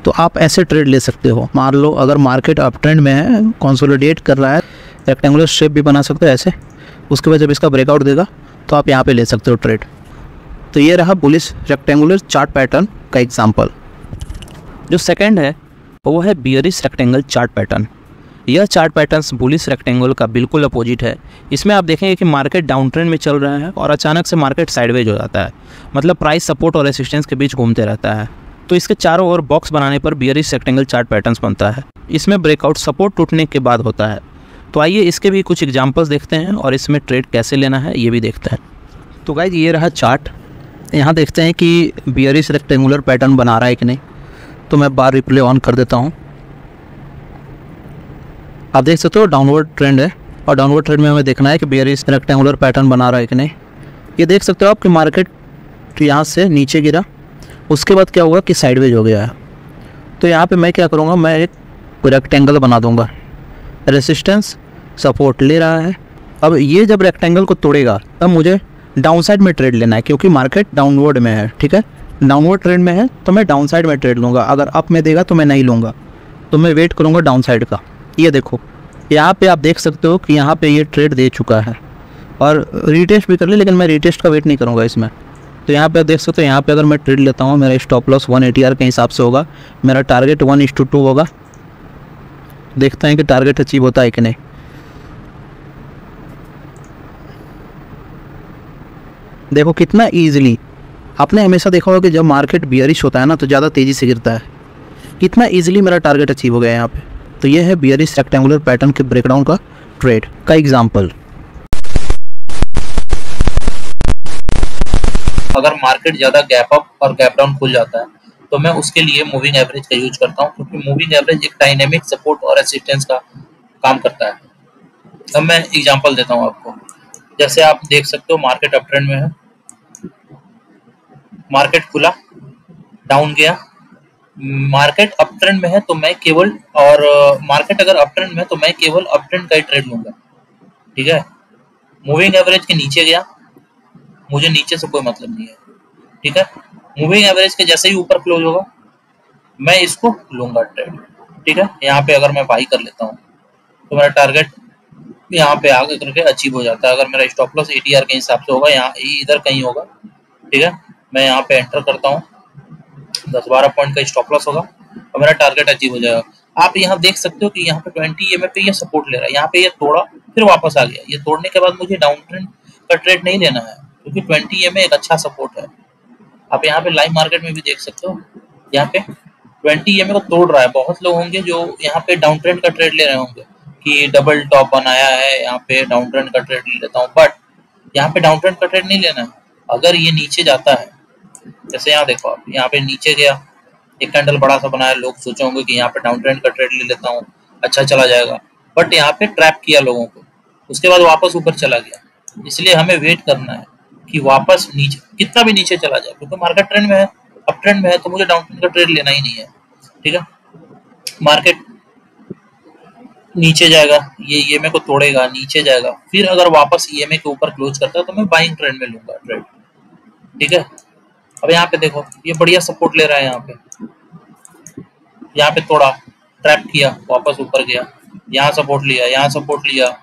तो आप ऐसे ट्रेड ले सकते हो मान लो अगर मार्केट अप ट्रेंड में है कॉन्सोलिडेट कर रहा है रेक्टेंगुलर शेप भी बना सकते हो ऐसे उसके बाद जब इसका ब्रेकआउट देगा तो आप यहाँ पे ले सकते हो ट्रेड तो ये रहा बुलिस रेक्टेंगुलर चार्ट पैटर्न का एग्जाम्पल जो सेकेंड है वो है बियरिस रेक्टेंगल चार्ट पैटर्न यह चार्ट पैटर्न बुलिस रेक्टेंगल का बिल्कुल अपोजिट है इसमें आप देखेंगे कि मार्केट डाउन ट्रेंड में चल रहा है और अचानक से मार्केट साइडवेज हो जाता है मतलब प्राइस सपोर्ट और रेसिस्टेंस के बीच घूमते रहता है तो इसके चारों ओर बॉक्स बनाने पर बियरिस रेक्टेंगल चार्ट पैटर्न बनता है इसमें ब्रेकआउट सपोर्ट टूटने के बाद होता है तो आइए इसके भी कुछ एग्जाम्पल्स देखते हैं और इसमें ट्रेड कैसे लेना है ये भी देखते हैं तो गाइज ये रहा चार्ट यहाँ देखते हैं कि बियरिस रेक्टेंगुलर पैटर्न बना रहा है कि नहीं तो मैं बार रिप्ले ऑन कर देता हूँ आप देख सकते हो डाउनवर्ड ट्रेंड है और डाउनवर्ड ट्रेंड में हमें देखना है कि बियरिस रेक्टेंगुलर पैटर्न बना रहा है कि नहीं ये देख सकते हो आप कि मार्केट यहाँ से नीचे गिरा उसके बाद क्या होगा कि साइडवेज हो गया है तो यहाँ पे मैं क्या करूँगा मैं एक रेक्टेंगल बना दूँगा रेसिस्टेंस सपोर्ट ले रहा है अब ये जब रेक्टेंगल को तोड़ेगा तब मुझे डाउनसाइड में ट्रेड लेना है क्योंकि मार्केट डाउनवर्ड में है ठीक है डाउनवर्ड ट्रेंड में है तो मैं डाउनसाइड में ट्रेड लूँगा अगर अप में देगा तो मैं नहीं लूँगा तो मैं वेट करूँगा डाउनसाइड का ये देखो यहाँ पे आप देख सकते हो कि यहाँ पे ये ट्रेड दे चुका है और रीटेस्ट भी कर ली लेकिन मैं रीटेस्ट का वेट नहीं करूँगा इसमें तो यहाँ पे आप देख सकते हो यहाँ पे अगर मैं ट्रेड लेता हूँ मेरा stop loss one A T R के हिसाब से होगा मेरा target one is to two होगा देखते हैं कि टारगेट अचीव होता है कि नहीं देखो कितना ईजिली आपने हमेशा देखा होगा कि जब मार्केट बियरिश होता है ना तो ज़्यादा तेज़ी से गिरता है कितना ईजिली मेरा टारगेट अचीव हो गया है यहाँ पे तो ये है बियरिश रेक्टेंगुलर पैटर्न के ब्रेकडाउन का ट्रेड का एग्जाम्पल अगर मार्केट ज़्यादा गैप अप और गैप डाउन खुल जाता है तो मैं उसके लिए मूविंग एवरेज का यूज करता हूँ क्योंकि मूविंग एवरेज एक डायनेमिक सपोर्ट और असिस्टेंस का काम करता है अब मैं एग्जाम्पल देता हूँ आपको जैसे आप देख सकते हो मार्केट अप ट्रेंड में है मार्केट खुला डाउन गया मार्केट अप ट्रेंड में है तो मैं केवल और मार्केट अगर अप ट्रेंड में है तो मैं केवल अप ट्रेंड का ही ट्रेड लूंगा ठीक है मूविंग एवरेज के नीचे गया मुझे नीचे से कोई मतलब नहीं है ठीक है मूविंग एवरेज के जैसे ही ऊपर क्लोज होगा मैं इसको लूंगा ट्रेड ठीक है यहाँ पे अगर मैं बाई कर लेता हूँ तो मेरा टारगेट यहाँ पे आगे करके अचीव हो जाता है अगर मेरा स्टॉप लॉस एटीआर के हिसाब से होगा यहाँ इधर कहीं होगा ठीक है मैं यहाँ पे एंटर करता हूँ दस बारह पॉइंट का स्टॉप लॉस होगा और मेरा टारगेट अचीव हो जाएगा आप यहाँ देख सकते हो कि यहाँ पे ट्वेंटी एम पे ये सपोर्ट ले रहा है यहाँ पे ये तोड़ा फिर वापस आ गया ये तोड़ने के बाद मुझे डाउन ट्रेंड का ट्रेड नहीं लेना है क्योंकि ट्वेंटी एम एक अच्छा सपोर्ट है आप यहाँ पे लाइव मार्केट में भी देख सकते हो यहाँ पे ट्वेंटी एम को तोड़ रहा है बहुत लोग होंगे जो यहाँ पे डाउन ट्रेंड का ट्रेड ले रहे होंगे कि डबल टॉप बनाया है यहाँ पे डाउन ट्रेंड का ट्रेड लेता हूँ बट यहाँ पे डाउन ट्रेंड का ट्रेड नहीं लेना है अगर ये नीचे जाता है जैसे यहाँ देखो आप यहाँ पे नीचे गया एक कैंडल बड़ा सा बनाया लोग सोचे होंगे कि यहाँ पे डाउन ट्रेंड का ट्रेड ले लेता हूँ अच्छा चला जाएगा बट यहाँ पे ट्रैप किया लोगों को उसके बाद वापस ऊपर चला गया इसलिए हमें वेट करना है कि वापस नीचे कितना भी नीचे चला जाए क्योंकि मार्केट ट्रेंड में है अप ट्रेंड में है तो मुझे डाउन ट्रेंड का ट्रेड लेना ही नहीं है ठीक है मार्केट नीचे जाएगा ये ई एम को तोड़ेगा नीचे जाएगा फिर अगर वापस ई e के ऊपर क्लोज करता है तो मैं बाइंग ट्रेंड में लूंगा ट्रेड ठीक है अब यहाँ पे देखो ये बढ़िया सपोर्ट ले रहा है यहाँ पे यहाँ पे तोड़ा ट्रैप किया वापस ऊपर गया यहाँ सपोर्ट लिया यहाँ सपोर्ट लिया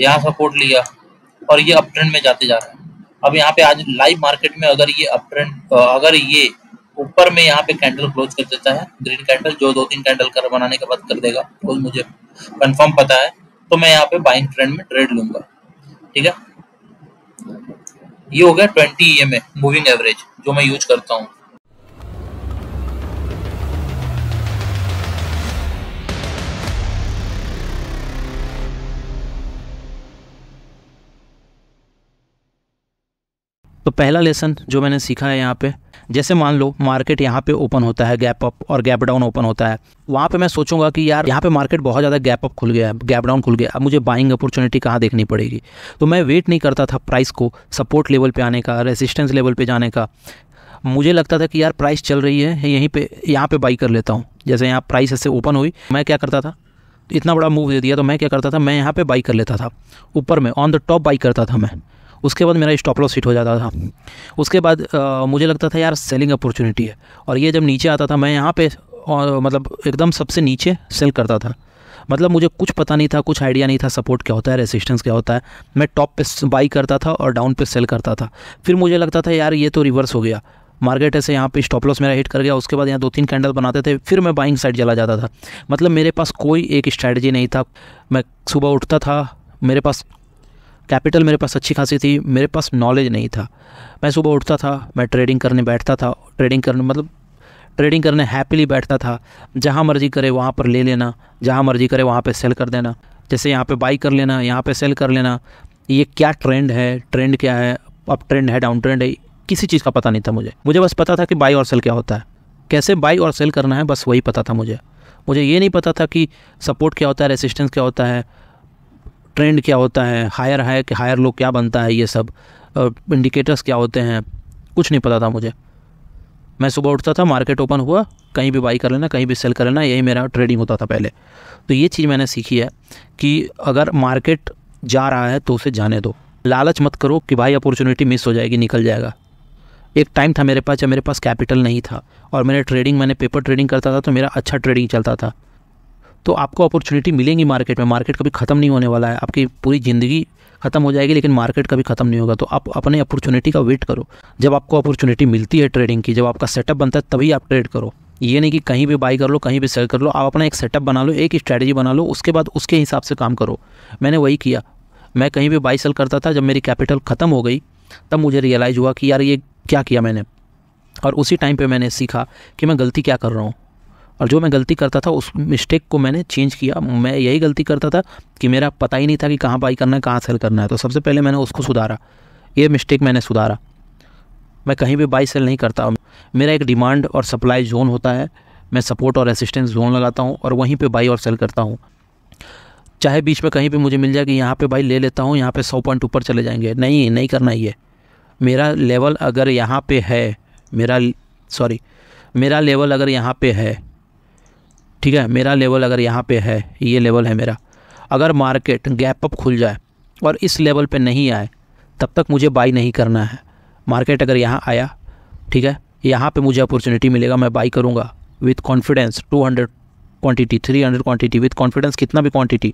यहाँ सपोर्ट लिया और ये अप ट्रेंड में जाते जा रहा है अब यहाँ पे आज लाइव मार्केट में अगर ये अप ट्रेंड अगर ये ऊपर में यहाँ पे कैंडल क्लोज कर देता है ग्रीन कैंडल जो दो तीन कैंडल कर बनाने के बाद कर देगा वो मुझे कंफर्म पता है तो मैं यहाँ पे बाइंग ट्रेंड में ट्रेड लूंगा ठीक है ये हो गया ट्वेंटी ई मूविंग एवरेज जो मैं यूज करता हूँ तो पहला लेसन जो मैंने सीखा है यहाँ पे जैसे मान लो मार्केट यहाँ पे ओपन होता है गैप अप और गैप डाउन ओपन होता है वहाँ पे मैं सोचूंगा कि यार यहाँ पे मार्केट बहुत ज़्यादा गैप अप खुल गया है गैप डाउन खुल गया अब मुझे बाइंग अपॉर्चुनिटी कहाँ देखनी पड़ेगी तो मैं वेट नहीं करता था प्राइस को सपोर्ट लेवल पे आने का रेजिस्टेंस लेवल पे जाने का मुझे लगता था कि यार प्राइस चल रही है यहीं पे यहाँ पे बाई कर लेता हूँ जैसे यहाँ प्राइस ऐसे ओपन हुई मैं क्या करता था इतना बड़ा मूव दे दिया तो मैं क्या करता था मैं यहाँ पे बाई कर लेता था ऊपर में ऑन द टॉप बाई करता था मैं उसके बाद मेरा स्टॉप लॉस हिट हो जाता था उसके बाद आ, मुझे लगता था यार सेलिंग अपॉर्चुनिटी है और ये जब नीचे आता था मैं यहाँ पे और मतलब एकदम सबसे नीचे सेल करता था मतलब मुझे कुछ पता नहीं था कुछ आइडिया नहीं था सपोर्ट क्या होता है रेसिस्टेंस क्या होता है मैं टॉप पे बाई करता था और डाउन पे सेल करता था फिर मुझे लगता था यार ये तो रिवर्स हो गया मार्केट ऐसे यहाँ पे स्टॉप लॉस मेरा हिट कर गया उसके बाद यहाँ दो तीन कैंडल बनाते थे फिर मैं बाइंग साइड चला जाता था मतलब मेरे पास कोई एक स्ट्रैटेजी नहीं था मैं सुबह उठता था मेरे पास कैपिटल मेरे पास अच्छी खासी थी मेरे पास नॉलेज नहीं था मैं सुबह उठता था मैं ट्रेडिंग करने बैठता था ट्रेडिंग करने मतलब ट्रेडिंग करने हैप्पीली बैठता था जहाँ मर्जी करे वहाँ पर ले लेना जहाँ मर्जी करे वहाँ पर सेल कर देना जैसे यहाँ पर बाई कर लेना यहाँ पर सेल कर लेना ये क्या ट्रेंड है ट्रेंड क्या है अप ट्रेंड है डाउन ट्रेंड है किसी चीज़ का पता नहीं था मुझे मुझे बस पता था कि बाई और सेल क्या होता है कैसे बाई और सेल करना है बस वही पता था मुझे मुझे ये नहीं पता था कि सपोर्ट क्या होता है रेसिस्टेंस क्या होता है ट्रेंड क्या होता है हायर है कि हायर लोग क्या बनता है ये सब इंडिकेटर्स क्या होते हैं कुछ नहीं पता था मुझे मैं सुबह उठता था मार्केट ओपन हुआ कहीं भी बाई कर लेना कहीं भी सेल कर लेना यही मेरा ट्रेडिंग होता था पहले तो ये चीज़ मैंने सीखी है कि अगर मार्केट जा रहा है तो उसे जाने दो लालच मत करो कि भाई अपॉर्चुनिटी मिस हो जाएगी निकल जाएगा एक टाइम था मेरे पास जब मेरे पास कैपिटल नहीं था और मेरे ट्रेडिंग मैंने पेपर ट्रेडिंग करता था तो मेरा अच्छा ट्रेडिंग चलता था तो आपको अपॉर्चुनिटी मिलेंगी मार्केट में मार्केट कभी ख़त्म नहीं होने वाला है आपकी पूरी ज़िंदगी ख़त्म हो जाएगी लेकिन मार्केट कभी ख़त्म नहीं होगा तो आप अपने अपॉर्चुनिटी का वेट करो जब आपको अपॉर्चुनिटी मिलती है ट्रेडिंग की जब आपका सेटअप बनता है तभी आप ट्रेड करो ये नहीं कि कहीं भी बाई कर लो कहीं भी सेल कर लो आप अपना एक सेटअप बना लो एक स्ट्रैटेजी बना लो उसके बाद उसके हिसाब से काम करो मैंने वही किया मैं कहीं भी बाई सेल करता था जब मेरी कैपिटल ख़त्म हो गई तब मुझे रियलाइज़ हुआ कि यार ये क्या किया मैंने और उसी टाइम पे मैंने सीखा कि मैं गलती क्या कर रहा हूँ और जो मैं गलती करता था उस मिस्टेक को मैंने चेंज किया मैं यही गलती करता था कि मेरा पता ही नहीं था कि कहाँ बाई करना है कहाँ सेल करना है तो सबसे पहले मैंने उसको सुधारा ये मिस्टेक मैंने सुधारा मैं कहीं भी बाई सेल नहीं करता मेरा एक डिमांड और सप्लाई जोन होता है मैं सपोर्ट और असिस्टेंस जोन लगाता हूँ और वहीं पर बाई और सेल करता हूँ चाहे बीच में कहीं पर मुझे मिल जाए कि यहाँ पर बाई ले लेता हूँ यहाँ पर सौ पॉइंट ऊपर चले जाएंगे नहीं नहीं करना ये मेरा लेवल अगर यहाँ पर है मेरा सॉरी मेरा लेवल अगर यहाँ पे है ठीक है मेरा लेवल अगर यहाँ पे है ये लेवल है मेरा अगर मार्केट गैप अप खुल जाए और इस लेवल पे नहीं आए तब तक मुझे बाई नहीं करना है मार्केट अगर यहाँ आया ठीक है यहाँ पे मुझे अपॉर्चुनिटी मिलेगा मैं बाई करूँगा with confidence 200 quantity 300 quantity with confidence कितना भी क्वान्टिटी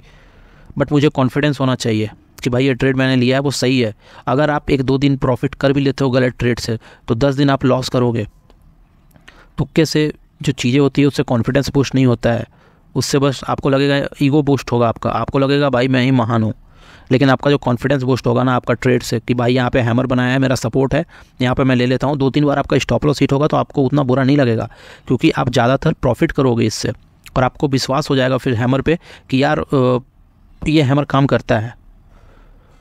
बट मुझे कॉन्फिडेंस होना चाहिए कि भाई ये ट्रेड मैंने लिया है वो सही है अगर आप एक दो दिन प्रॉफिट कर भी लेते हो गलत ट्रेड से तो दस दिन आप लॉस करोगे तुक्के से जो चीज़ें होती है उससे कॉन्फिडेंस बूस्ट नहीं होता है उससे बस आपको लगेगा ईगो बूस्ट होगा आपका आपको लगेगा भाई मैं ही महान हूँ लेकिन आपका जो कॉन्फिडेंस बूस्ट होगा ना आपका ट्रेड से कि भाई यहाँ पे हैमर बनाया है मेरा सपोर्ट है यहाँ पे मैं ले लेता हूँ दो तीन बार आपका स्टॉप लॉस हिट होगा तो आपको उतना बुरा नहीं लगेगा क्योंकि आप ज़्यादातर प्रॉफिट करोगे इससे और आपको विश्वास हो जाएगा फिर हैमर पे कि यार ये हैमर काम करता है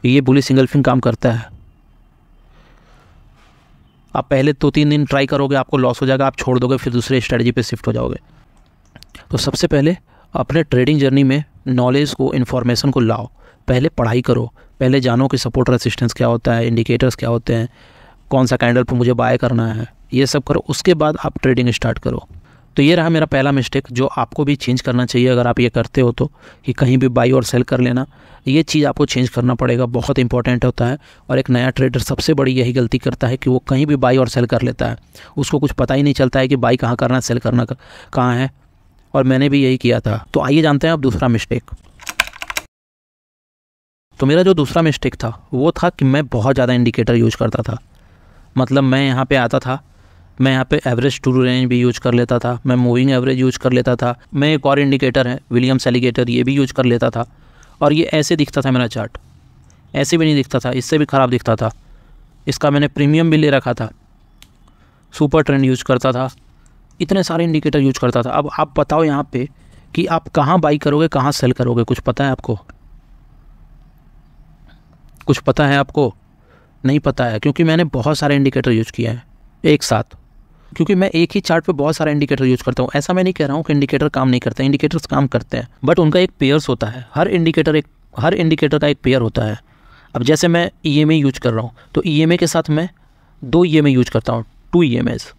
ये बुली सिंगल फिंग काम करता है आप पहले दो तो तीन दिन ट्राई करोगे आपको लॉस हो जाएगा आप छोड़ दोगे फिर दूसरे स्ट्रेटजी पे शिफ्ट हो जाओगे तो सबसे पहले अपने ट्रेडिंग जर्नी में नॉलेज को इन्फॉर्मेशन को लाओ पहले पढ़ाई करो पहले जानो कि सपोर्ट असिस्टेंस क्या होता है इंडिकेटर्स क्या होते हैं कौन सा कैंडल पर मुझे बाय करना है ये सब करो उसके बाद आप ट्रेडिंग स्टार्ट करो तो ये रहा मेरा पहला मिस्टेक जो आपको भी चेंज करना चाहिए अगर आप ये करते हो तो कि कहीं भी बाई और सेल कर लेना ये चीज़ आपको चेंज करना पड़ेगा बहुत इंपॉर्टेंट होता है और एक नया ट्रेडर सबसे बड़ी यही गलती करता है कि वो कहीं भी बाई और सेल कर लेता है उसको कुछ पता ही नहीं चलता है कि बाई कहाँ करना है सेल करना कहाँ है और मैंने भी यही किया था तो आइए जानते हैं अब दूसरा मिस्टेक तो मेरा जो दूसरा मिस्टेक था वो था कि मैं बहुत ज़्यादा इंडिकेटर यूज करता था मतलब मैं यहाँ पे आता था मैं यहाँ पे एवरेज टू रेंज भी यूज कर लेता था मैं मूविंग एवरेज यूज कर लेता था मैं एक और इंडिकेटर है विलियम सेलिगेटर ये भी यूज कर लेता था और ये ऐसे दिखता था मेरा चार्ट ऐसे भी नहीं दिखता था इससे भी ख़राब दिखता था इसका मैंने प्रीमियम भी ले रखा था सुपर ट्रेंड यूज करता था इतने सारे इंडिकेटर यूज करता था अब आप बताओ यहाँ पे कि आप कहाँ बाई करोगे कहाँ सेल करोगे कुछ पता है आपको कुछ पता है आपको नहीं पता है क्योंकि मैंने बहुत सारे इंडिकेटर यूज किए हैं एक साथ क्योंकि मैं एक ही चार्ट पे बहुत सारा इंडिकेटर यूज करता हूँ ऐसा मैं नहीं कह रहा हूँ कि इंडिकेटर काम नहीं करते इंडिकेटर्स काम करते हैं बट उनका एक पेयर्स होता है हर इंडिकेटर एक हर इंडिकेटर का एक पेयर होता है अब जैसे मैं ई एम यूज कर रहा हूँ तो ई एम के साथ मैं दो ई यूज करता हूँ two E M S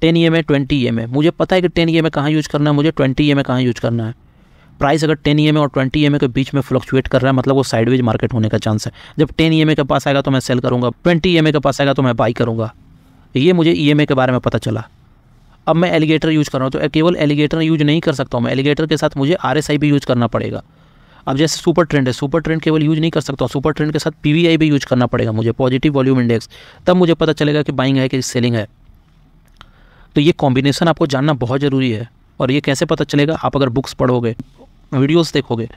ten E M A twenty E M A मुझे पता है कि टेन ई एम ए कहाँ यूज करना है मुझे ट्वेंटी ई एम ए कहाँ यूज करना है प्राइस अगर टेन ई एम ए और ट्वेंटी ई एम ए के बीच में फ्लक्चुएट कर रहा है मतलब वो साइडवेज मार्केट होने का चांस है जब टेन ई एम ए के पास आएगा तो मैं सेल करूँगा ट्वेंटी ई एम ए के पास आएगा तो मैं बाई करूँगा ये मुझे ई e के बारे में पता चला अब मैं एलिगेटर यूज़ कर रहा हूँ तो केवल एलिगेटर यूज नहीं कर सकता हूँ मैं एलिगेटर के साथ मुझे आर भी यूज़ करना पड़ेगा अब जैसे सुपर ट्रेंड है सुपर ट्रेंड केवल यूज नहीं कर सकता सुपर ट्रेंड के साथ पी भी यूज करना पड़ेगा मुझे पॉजिटिव वॉल्यूम इंडेक्स तब मुझे पता चलेगा कि बाइंग है कि सेलिंग है तो ये कॉम्बिनेशन आपको जानना बहुत ज़रूरी है और ये कैसे पता चलेगा आप अगर बुक्स पढ़ोगे वीडियोस देखोगे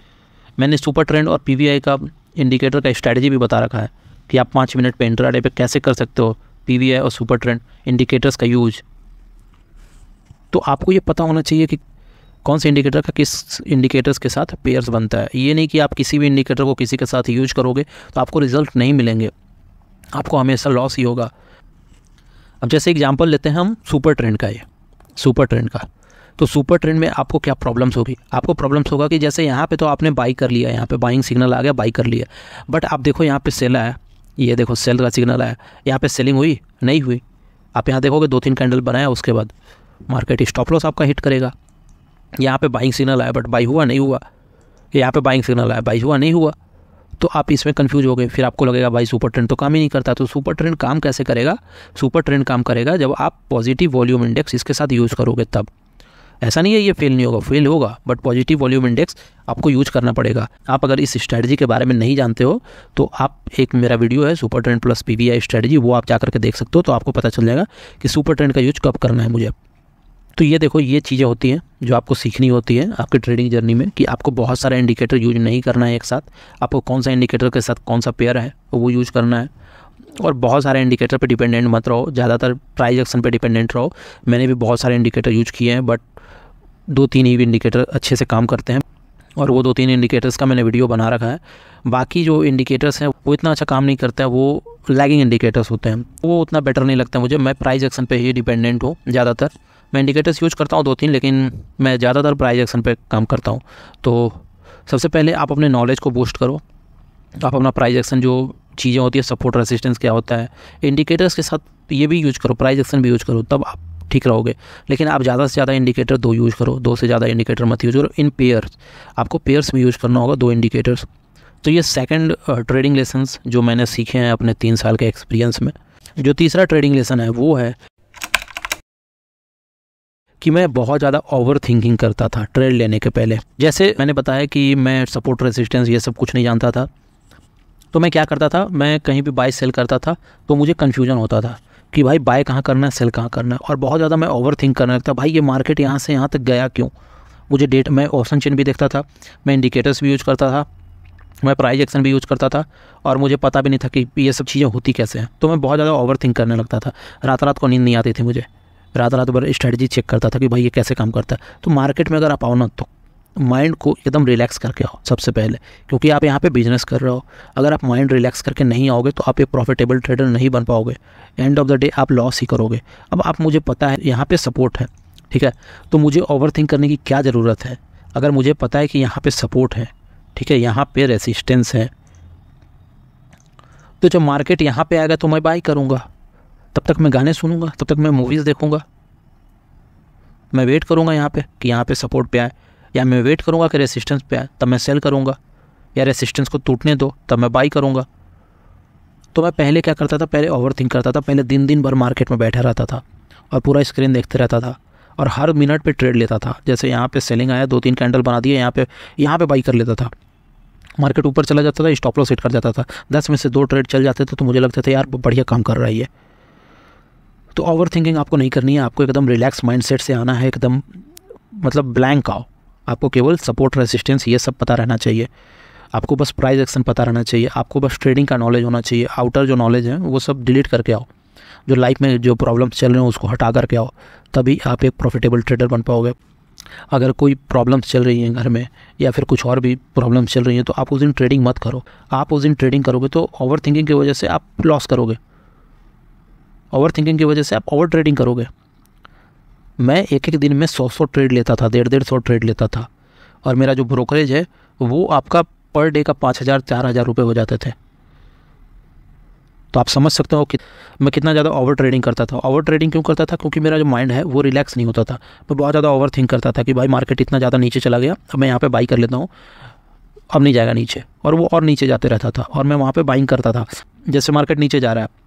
मैंने सुपर ट्रेंड और पी का इंडिकेटर का स्ट्रैटेजी भी बता रखा है कि आप पाँच मिनट पे इंट्राडे पे कैसे कर सकते हो पी और सुपर ट्रेंड इंडिकेटर्स का यूज तो आपको ये पता होना चाहिए कि कौन से इंडिकेटर का किस इंडिकेटर्स के साथ पेयर्स बनता है ये नहीं कि आप किसी भी इंडिकेटर को किसी के साथ यूज करोगे तो आपको रिजल्ट नहीं मिलेंगे आपको हमेशा लॉस ही होगा अब जैसे एग्जाम्पल लेते हैं हम सुपर ट्रेंड का ये सुपर ट्रेंड का तो सुपर ट्रेंड में आपको क्या प्रॉब्लम्स होगी आपको प्रॉब्लम्स होगा कि जैसे यहाँ पे तो आपने बाई कर लिया यहाँ पे बाइंग सिग्नल आ गया बाई कर लिया बट आप देखो यहाँ पे सेल आया ये देखो सेल का सिग्नल आया यहाँ पे सेलिंग हुई नहीं हुई आप यहाँ देखोगे दो तीन कैंडल बनाया उसके बाद मार्केट स्टॉप लॉस आपका हिट करेगा यहाँ पे बाइंग सिग्नल आया बट बाई हुआ नहीं हुआ यहाँ पे बाइंग सिग्नल आया बाई हुआ नहीं हुआ तो आप इसमें कन्फ्यूज हो गए फिर आपको लगेगा भाई सुपर ट्रेंड तो काम ही नहीं करता तो सुपर ट्रेंड काम कैसे करेगा सुपर ट्रेंड काम करेगा जब आप पॉजिटिव वॉल्यूम इंडेक्स इसके साथ यूज़ करोगे तब ऐसा नहीं है ये फेल नहीं होगा फेल होगा बट पॉजिटिव वॉल्यूम इंडेक्स आपको यूज करना पड़ेगा आप अगर इस स्ट्रैटेजी के बारे में नहीं जानते हो तो आप एक मेरा वीडियो है super trend plus P strategy वो आप जा करके देख सकते हो तो आपको पता चल जाएगा कि सुपर ट्रेंड का यूज कब करना है मुझे तो ये देखो ये चीज़ें होती हैं जो आपको सीखनी होती है आपके ट्रेडिंग जर्नी में कि आपको बहुत सारे इंडिकेटर यूज नहीं करना है एक साथ आपको कौन सा इंडिकेटर के साथ कौन सा पेयर है वो यूज करना है और बहुत सारे इंडिकेटर पे डिपेंडेंट मत रहो ज़्यादातर प्राइज एक्शन पे डिपेंडेंट रहो मैंने भी बहुत सारे इंडिकेटर यूज किए हैं बट दो तीन ही इंडिकेटर अच्छे से काम करते हैं और वो दो तीन इंडिकेटर्स का मैंने वीडियो बना रखा है बाकी जो इंडिकेटर्स हैं वो इतना अच्छा काम नहीं करते हैं वो लैगिंग इंडिकेटर्स होते हैं वो उतना बेटर नहीं लगता मुझे मैं प्राइज एक्शन पर ही डिपेंडेंट हूँ ज़्यादातर मैं इंडिकेटर्स यूज करता हूँ दो तीन लेकिन मैं ज़्यादातर प्राइज एक्शन पर काम करता हूँ तो सबसे पहले आप अपने नॉलेज को बूस्ट करो आप अपना प्राइज एक्शन जो चीज़ें होती है सपोर्ट रेसिस्टेंस क्या होता है इंडिकेटर्स के साथ ये भी यूज करो प्राइज एक्शन भी यूज करो तब आप ठीक रहोगे लेकिन आप ज़्यादा से ज़्यादा इंडिकेटर दो यूज़ करो दो से ज़्यादा इंडिकेटर मत यूज़ करो इन पेयर्स आपको पेयर्स में यूज़ करना होगा दो इंडिकेटर्स तो ये सेकेंड ट्रेडिंग लेसन्स जो मैंने सीखे हैं अपने तीन साल के एक्सपीरियंस में जो तीसरा ट्रेडिंग लेसन है वो है कि मैं बहुत ज़्यादा ओवर थिंकिंग करता था ट्रेड लेने के पहले जैसे मैंने बताया कि मैं सपोर्ट रेजिस्टेंस ये सब कुछ नहीं जानता था तो मैं क्या करता था मैं कहीं भी बाय सेल करता था तो मुझे कन्फ्यूजन होता था कि भाई बाय कहाँ करना है सेल कहाँ करना है और बहुत ज़्यादा मैं ओवर थिंक करने लगता भाई ये मार्केट यहाँ से यहाँ तक गया क्यों मुझे डेट मैं ऑप्शन चेन भी देखता था मैं इंडिकेटर्स भी यूज करता था मैं प्राइज एक्शन भी यूज करता था और मुझे पता भी नहीं था कि ये सब चीज़ें होती कैसे हैं तो मैं बहुत ज़्यादा ओवर थिंक करने लगता था रात रात को नींद नहीं आती थी मुझे रात रात भर स्ट्रैटेजी चेक करता था कि भाई ये कैसे काम करता है तो मार्केट में अगर आप आओ ना तो माइंड को एकदम रिलैक्स करके आओ सबसे पहले क्योंकि आप यहाँ पे बिजनेस कर रहे हो अगर आप माइंड रिलैक्स करके नहीं आओगे तो आप एक प्रॉफिटेबल ट्रेडर नहीं बन पाओगे एंड ऑफ द डे आप लॉस ही करोगे अब आप मुझे पता है यहाँ पे सपोर्ट है ठीक है तो मुझे ओवर थिंक करने की क्या ज़रूरत है अगर मुझे पता है कि यहाँ पर सपोर्ट है ठीक है यहाँ पर रेसिस्टेंस है तो जब मार्केट यहाँ पर आएगा तो मैं बाई करूँगा तब तक मैं गाने सुनूँगा तब तक मैं मूवीज़ देखूँगा मैं वेट करूँगा यहाँ पे कि यहाँ पे सपोर्ट पे आए या मैं वेट करूँगा कि रेसिस्टेंस पे आए तब मैं सेल करूँगा या रेसिस्टेंस को टूटने दो तब मैं बाई करूँगा तो मैं पहले क्या करता था पहले ओवर थिंक करता था पहले दिन दिन भर मार्केट में बैठा रहता था और पूरा स्क्रीन देखते रहता था और हर मिनट पे ट्रेड लेता था जैसे यहाँ पे सेलिंग आया दो तीन कैंडल बना दिया यहाँ पे यहाँ पे बाई कर लेता था मार्केट ऊपर चला जाता था स्टॉप लॉस सेट कर जाता था दस में से दो ट्रेड चल जाते थे तो मुझे लगता था यार बढ़िया काम कर रहा है ये तो ओवर थिंकिंग आपको नहीं करनी है आपको एकदम रिलैक्स माइंडसेट से आना है एकदम मतलब ब्लैंक आओ आपको केवल सपोर्ट रेसिस्टेंस ये सब पता रहना चाहिए आपको बस प्राइस एक्शन पता रहना चाहिए आपको बस ट्रेडिंग का नॉलेज होना चाहिए आउटर जो नॉलेज है वो सब डिलीट करके आओ जो लाइफ में जो प्रॉब्लम्स चल रहे हैं उसको हटा करके आओ तभी आप एक प्रॉफिटेबल ट्रेडर बन पाओगे अगर कोई प्रॉब्लम्स चल रही हैं घर में या फिर कुछ और भी प्रॉब्लम्स चल रही हैं तो आप उस दिन ट्रेडिंग मत करो आप उस दिन ट्रेडिंग करोगे तो ओवर थिंकिंग की वजह से आप लॉस करोगे ओवर थिंकिंग की वजह से आप ओवर ट्रेडिंग करोगे मैं एक एक दिन में सौ सौ ट्रेड लेता था डेढ़ डेढ़ सौ ट्रेड लेता था और मेरा जो ब्रोकरेज है वो आपका पर डे का पाँच हज़ार चार हज़ार रुपये हो जाते थे तो आप समझ सकते हो कि मैं कितना ज़्यादा ओवर ट्रेडिंग करता था ओवर ट्रेडिंग क्यों करता था क्योंकि मेरा जो माइंड है वो रिलैक्स नहीं होता था मैं बहुत ज़्यादा ओवर थिंक करता था कि भाई मार्केट इतना ज़्यादा नीचे चला गया अब मैं यहाँ पर बाई कर लेता हूँ अब नहीं जाएगा नीचे और वो और नीचे जाते रहता था और मैं वहाँ पर बाइंग करता था जैसे मार्केट नीचे जा रहा है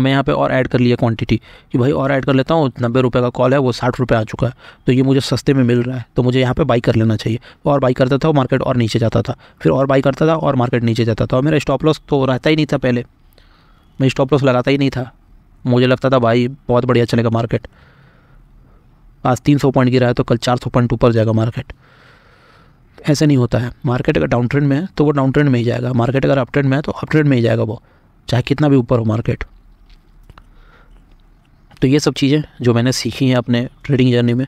मैं यहाँ पे और ऐड कर लिया क्वांटिटी कि भाई और ऐड कर लेता हूँ नब्बे रुपये का कॉल है वो साठ रुपये आ चुका है तो ये मुझे सस्ते में मिल रहा है तो मुझे यहाँ पे बाई कर लेना चाहिए और बाई करता था मार्केट और नीचे जाता था फिर और बाई करता था और मार्केट नीचे जाता था और मेरा स्टॉप लॉस तो रहता ही नहीं था पहले मैं स्टॉप लॉस लगाता ही नहीं था मुझे लगता था भाई बहुत बढ़िया चलेगा मार्केट आज तीन सौ पॉइंट गिरा है तो कल चार सौ पॉइंट ऊपर जाएगा मार्केट ऐसा नहीं होता है मार्केट अगर डाउन ट्रेंड में है तो वो डाउन ट्रेंड में ही जाएगा मार्केट अगर अप ट्रेंड में है तो अप ट्रेंड में ही जाएगा वो चाहे कितना भी ऊपर हो मार्केट तो ये सब चीज़ें जो मैंने सीखी हैं अपने ट्रेडिंग जर्नी में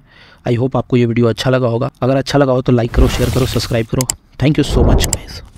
आई होप आपको ये वीडियो अच्छा लगा होगा अगर अच्छा लगा हो तो लाइक करो शेयर करो सब्सक्राइब करो thank you so much guys